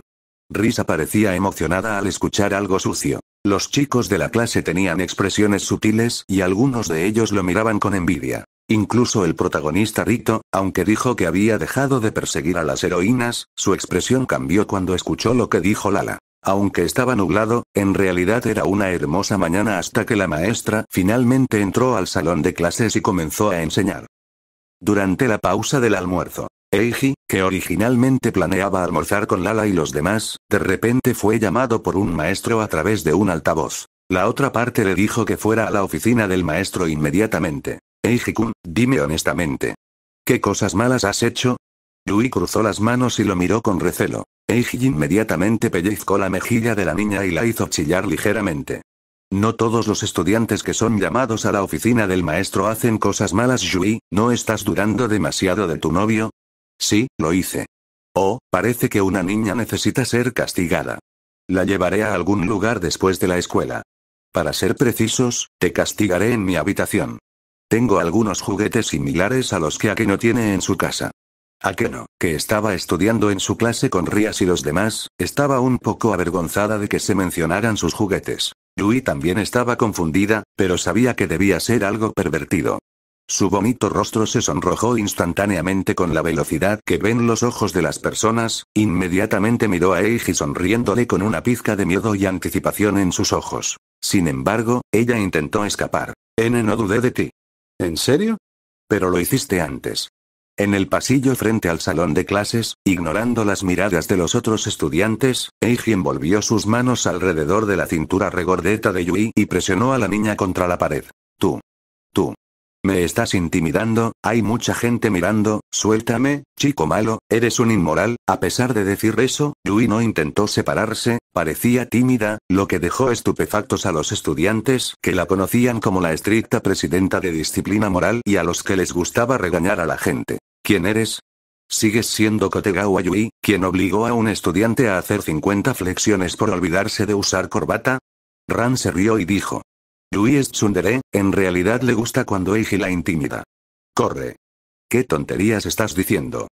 Risa parecía emocionada al escuchar algo sucio. Los chicos de la clase tenían expresiones sutiles y algunos de ellos lo miraban con envidia. Incluso el protagonista Rito, aunque dijo que había dejado de perseguir a las heroínas, su expresión cambió cuando escuchó lo que dijo Lala. Aunque estaba nublado, en realidad era una hermosa mañana hasta que la maestra finalmente entró al salón de clases y comenzó a enseñar. Durante la pausa del almuerzo, Eiji, que originalmente planeaba almorzar con Lala y los demás, de repente fue llamado por un maestro a través de un altavoz. La otra parte le dijo que fuera a la oficina del maestro inmediatamente. Eiji-kun, dime honestamente. ¿Qué cosas malas has hecho? Yui cruzó las manos y lo miró con recelo. Eiji inmediatamente pellizcó la mejilla de la niña y la hizo chillar ligeramente. No todos los estudiantes que son llamados a la oficina del maestro hacen cosas malas, Yui, ¿no estás durando demasiado de tu novio? Sí, lo hice. Oh, parece que una niña necesita ser castigada. La llevaré a algún lugar después de la escuela. Para ser precisos, te castigaré en mi habitación. Tengo algunos juguetes similares a los que Akeno tiene en su casa. Akeno, que estaba estudiando en su clase con Rías y los demás, estaba un poco avergonzada de que se mencionaran sus juguetes. Lui también estaba confundida, pero sabía que debía ser algo pervertido. Su bonito rostro se sonrojó instantáneamente con la velocidad que ven los ojos de las personas, inmediatamente miró a Eiji sonriéndole con una pizca de miedo y anticipación en sus ojos. Sin embargo, ella intentó escapar. N no dudé de ti. ¿En serio? Pero lo hiciste antes. En el pasillo frente al salón de clases, ignorando las miradas de los otros estudiantes, Eiji envolvió sus manos alrededor de la cintura regordeta de Yui y presionó a la niña contra la pared. Tú. Tú. Me estás intimidando, hay mucha gente mirando, suéltame, chico malo, eres un inmoral, a pesar de decir eso, Yui no intentó separarse, parecía tímida, lo que dejó estupefactos a los estudiantes que la conocían como la estricta presidenta de disciplina moral y a los que les gustaba regañar a la gente. ¿Quién eres? Sigues siendo Kotegawa Yui, quien obligó a un estudiante a hacer 50 flexiones por olvidarse de usar corbata, Ran se rió y dijo, es Tsundere, en realidad le gusta cuando Eiji la intimida. Corre. ¿Qué tonterías estás diciendo?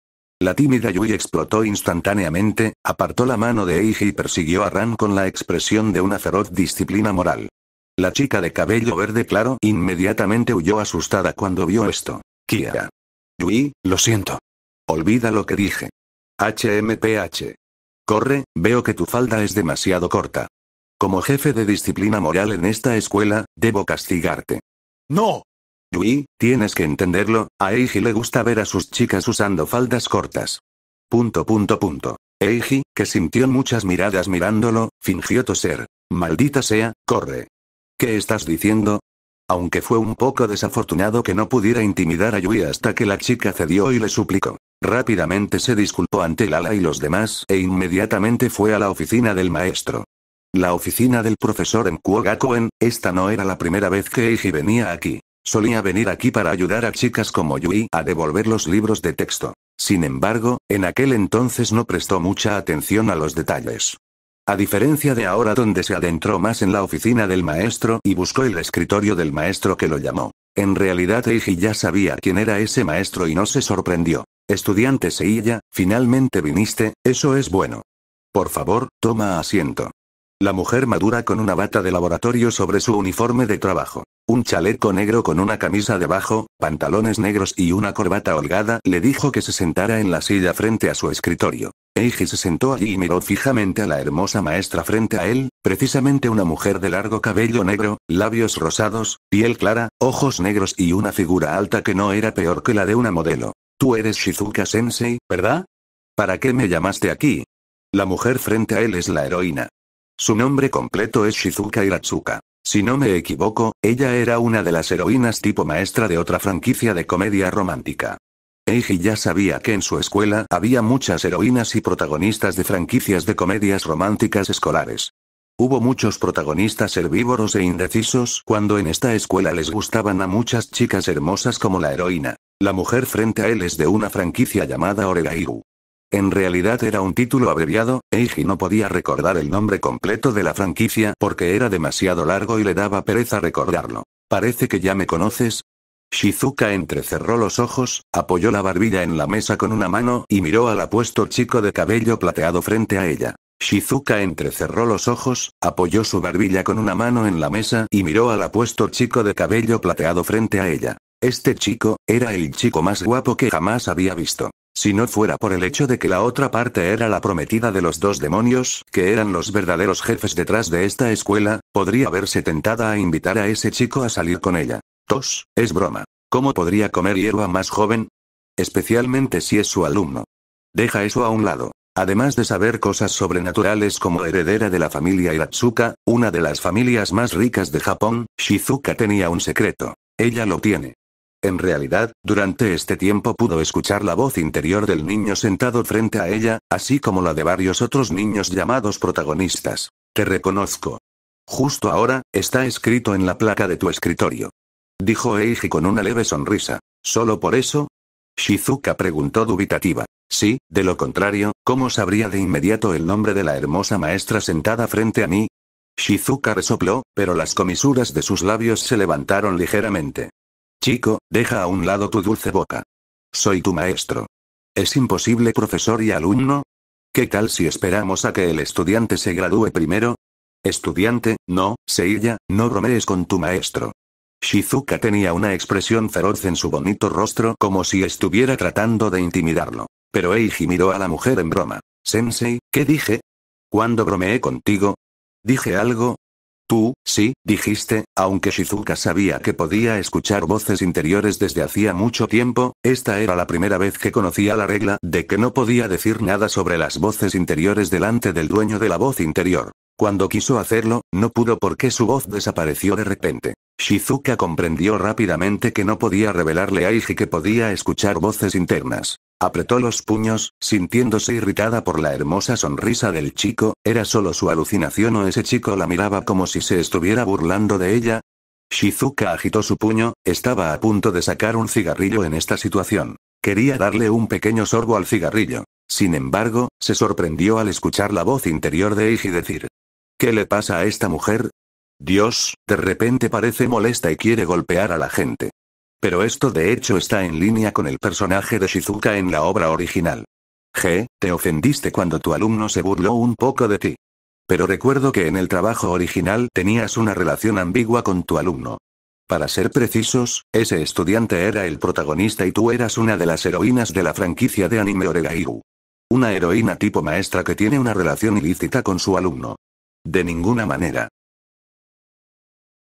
La tímida Yui explotó instantáneamente, apartó la mano de Eiji y persiguió a Ran con la expresión de una feroz disciplina moral. La chica de cabello verde claro inmediatamente huyó asustada cuando vio esto. Kiara. Yui, lo siento. Olvida lo que dije. HMPH. Corre, veo que tu falda es demasiado corta. Como jefe de disciplina moral en esta escuela, debo castigarte. ¡No! Yui, tienes que entenderlo, a Eiji le gusta ver a sus chicas usando faldas cortas. Punto punto punto. Eiji, que sintió muchas miradas mirándolo, fingió toser. Maldita sea, corre. ¿Qué estás diciendo? Aunque fue un poco desafortunado que no pudiera intimidar a Yui hasta que la chica cedió y le suplicó. Rápidamente se disculpó ante Lala y los demás e inmediatamente fue a la oficina del maestro. La oficina del profesor en Kuogakuen, esta no era la primera vez que Eiji venía aquí. Solía venir aquí para ayudar a chicas como Yui a devolver los libros de texto. Sin embargo, en aquel entonces no prestó mucha atención a los detalles. A diferencia de ahora donde se adentró más en la oficina del maestro y buscó el escritorio del maestro que lo llamó. En realidad Eiji ya sabía quién era ese maestro y no se sorprendió. Estudiante Seiya, finalmente viniste, eso es bueno. Por favor, toma asiento. La mujer madura con una bata de laboratorio sobre su uniforme de trabajo. Un chaleco negro con una camisa debajo, pantalones negros y una corbata holgada le dijo que se sentara en la silla frente a su escritorio. Eiji se sentó allí y miró fijamente a la hermosa maestra frente a él, precisamente una mujer de largo cabello negro, labios rosados, piel clara, ojos negros y una figura alta que no era peor que la de una modelo. Tú eres Shizuka Sensei, ¿verdad? ¿Para qué me llamaste aquí? La mujer frente a él es la heroína. Su nombre completo es Shizuka Hiratsuka. Si no me equivoco, ella era una de las heroínas tipo maestra de otra franquicia de comedia romántica. Eiji ya sabía que en su escuela había muchas heroínas y protagonistas de franquicias de comedias románticas escolares. Hubo muchos protagonistas herbívoros e indecisos cuando en esta escuela les gustaban a muchas chicas hermosas como la heroína. La mujer frente a él es de una franquicia llamada Oregairu. En realidad era un título abreviado, Eiji no podía recordar el nombre completo de la franquicia porque era demasiado largo y le daba pereza recordarlo. Parece que ya me conoces. Shizuka entrecerró los ojos, apoyó la barbilla en la mesa con una mano y miró al apuesto chico de cabello plateado frente a ella. Shizuka entrecerró los ojos, apoyó su barbilla con una mano en la mesa y miró al apuesto chico de cabello plateado frente a ella. Este chico, era el chico más guapo que jamás había visto. Si no fuera por el hecho de que la otra parte era la prometida de los dos demonios, que eran los verdaderos jefes detrás de esta escuela, podría verse tentada a invitar a ese chico a salir con ella. Tos, es broma. ¿Cómo podría comer hierba más joven? Especialmente si es su alumno. Deja eso a un lado. Además de saber cosas sobrenaturales como heredera de la familia Iratsuka, una de las familias más ricas de Japón, Shizuka tenía un secreto. Ella lo tiene. En realidad, durante este tiempo pudo escuchar la voz interior del niño sentado frente a ella, así como la de varios otros niños llamados protagonistas. Te reconozco. Justo ahora, está escrito en la placa de tu escritorio. Dijo Eiji con una leve sonrisa. ¿Solo por eso? Shizuka preguntó dubitativa. Sí, de lo contrario, ¿cómo sabría de inmediato el nombre de la hermosa maestra sentada frente a mí? Shizuka resopló, pero las comisuras de sus labios se levantaron ligeramente. Chico, deja a un lado tu dulce boca. Soy tu maestro. ¿Es imposible profesor y alumno? ¿Qué tal si esperamos a que el estudiante se gradúe primero? Estudiante, no, Seiya, no bromees con tu maestro. Shizuka tenía una expresión feroz en su bonito rostro como si estuviera tratando de intimidarlo. Pero Eiji miró a la mujer en broma. Sensei, ¿qué dije? ¿Cuándo bromeé contigo? ¿Dije algo? Tú, sí, dijiste, aunque Shizuka sabía que podía escuchar voces interiores desde hacía mucho tiempo, esta era la primera vez que conocía la regla de que no podía decir nada sobre las voces interiores delante del dueño de la voz interior. Cuando quiso hacerlo, no pudo porque su voz desapareció de repente. Shizuka comprendió rápidamente que no podía revelarle a Iji que podía escuchar voces internas. Apretó los puños, sintiéndose irritada por la hermosa sonrisa del chico, ¿era solo su alucinación o ese chico la miraba como si se estuviera burlando de ella? Shizuka agitó su puño, estaba a punto de sacar un cigarrillo en esta situación. Quería darle un pequeño sorbo al cigarrillo. Sin embargo, se sorprendió al escuchar la voz interior de Iji decir. ¿Qué le pasa a esta mujer? Dios, de repente parece molesta y quiere golpear a la gente. Pero esto de hecho está en línea con el personaje de Shizuka en la obra original. G, te ofendiste cuando tu alumno se burló un poco de ti. Pero recuerdo que en el trabajo original tenías una relación ambigua con tu alumno. Para ser precisos, ese estudiante era el protagonista y tú eras una de las heroínas de la franquicia de anime Oregairu. Una heroína tipo maestra que tiene una relación ilícita con su alumno. De ninguna manera.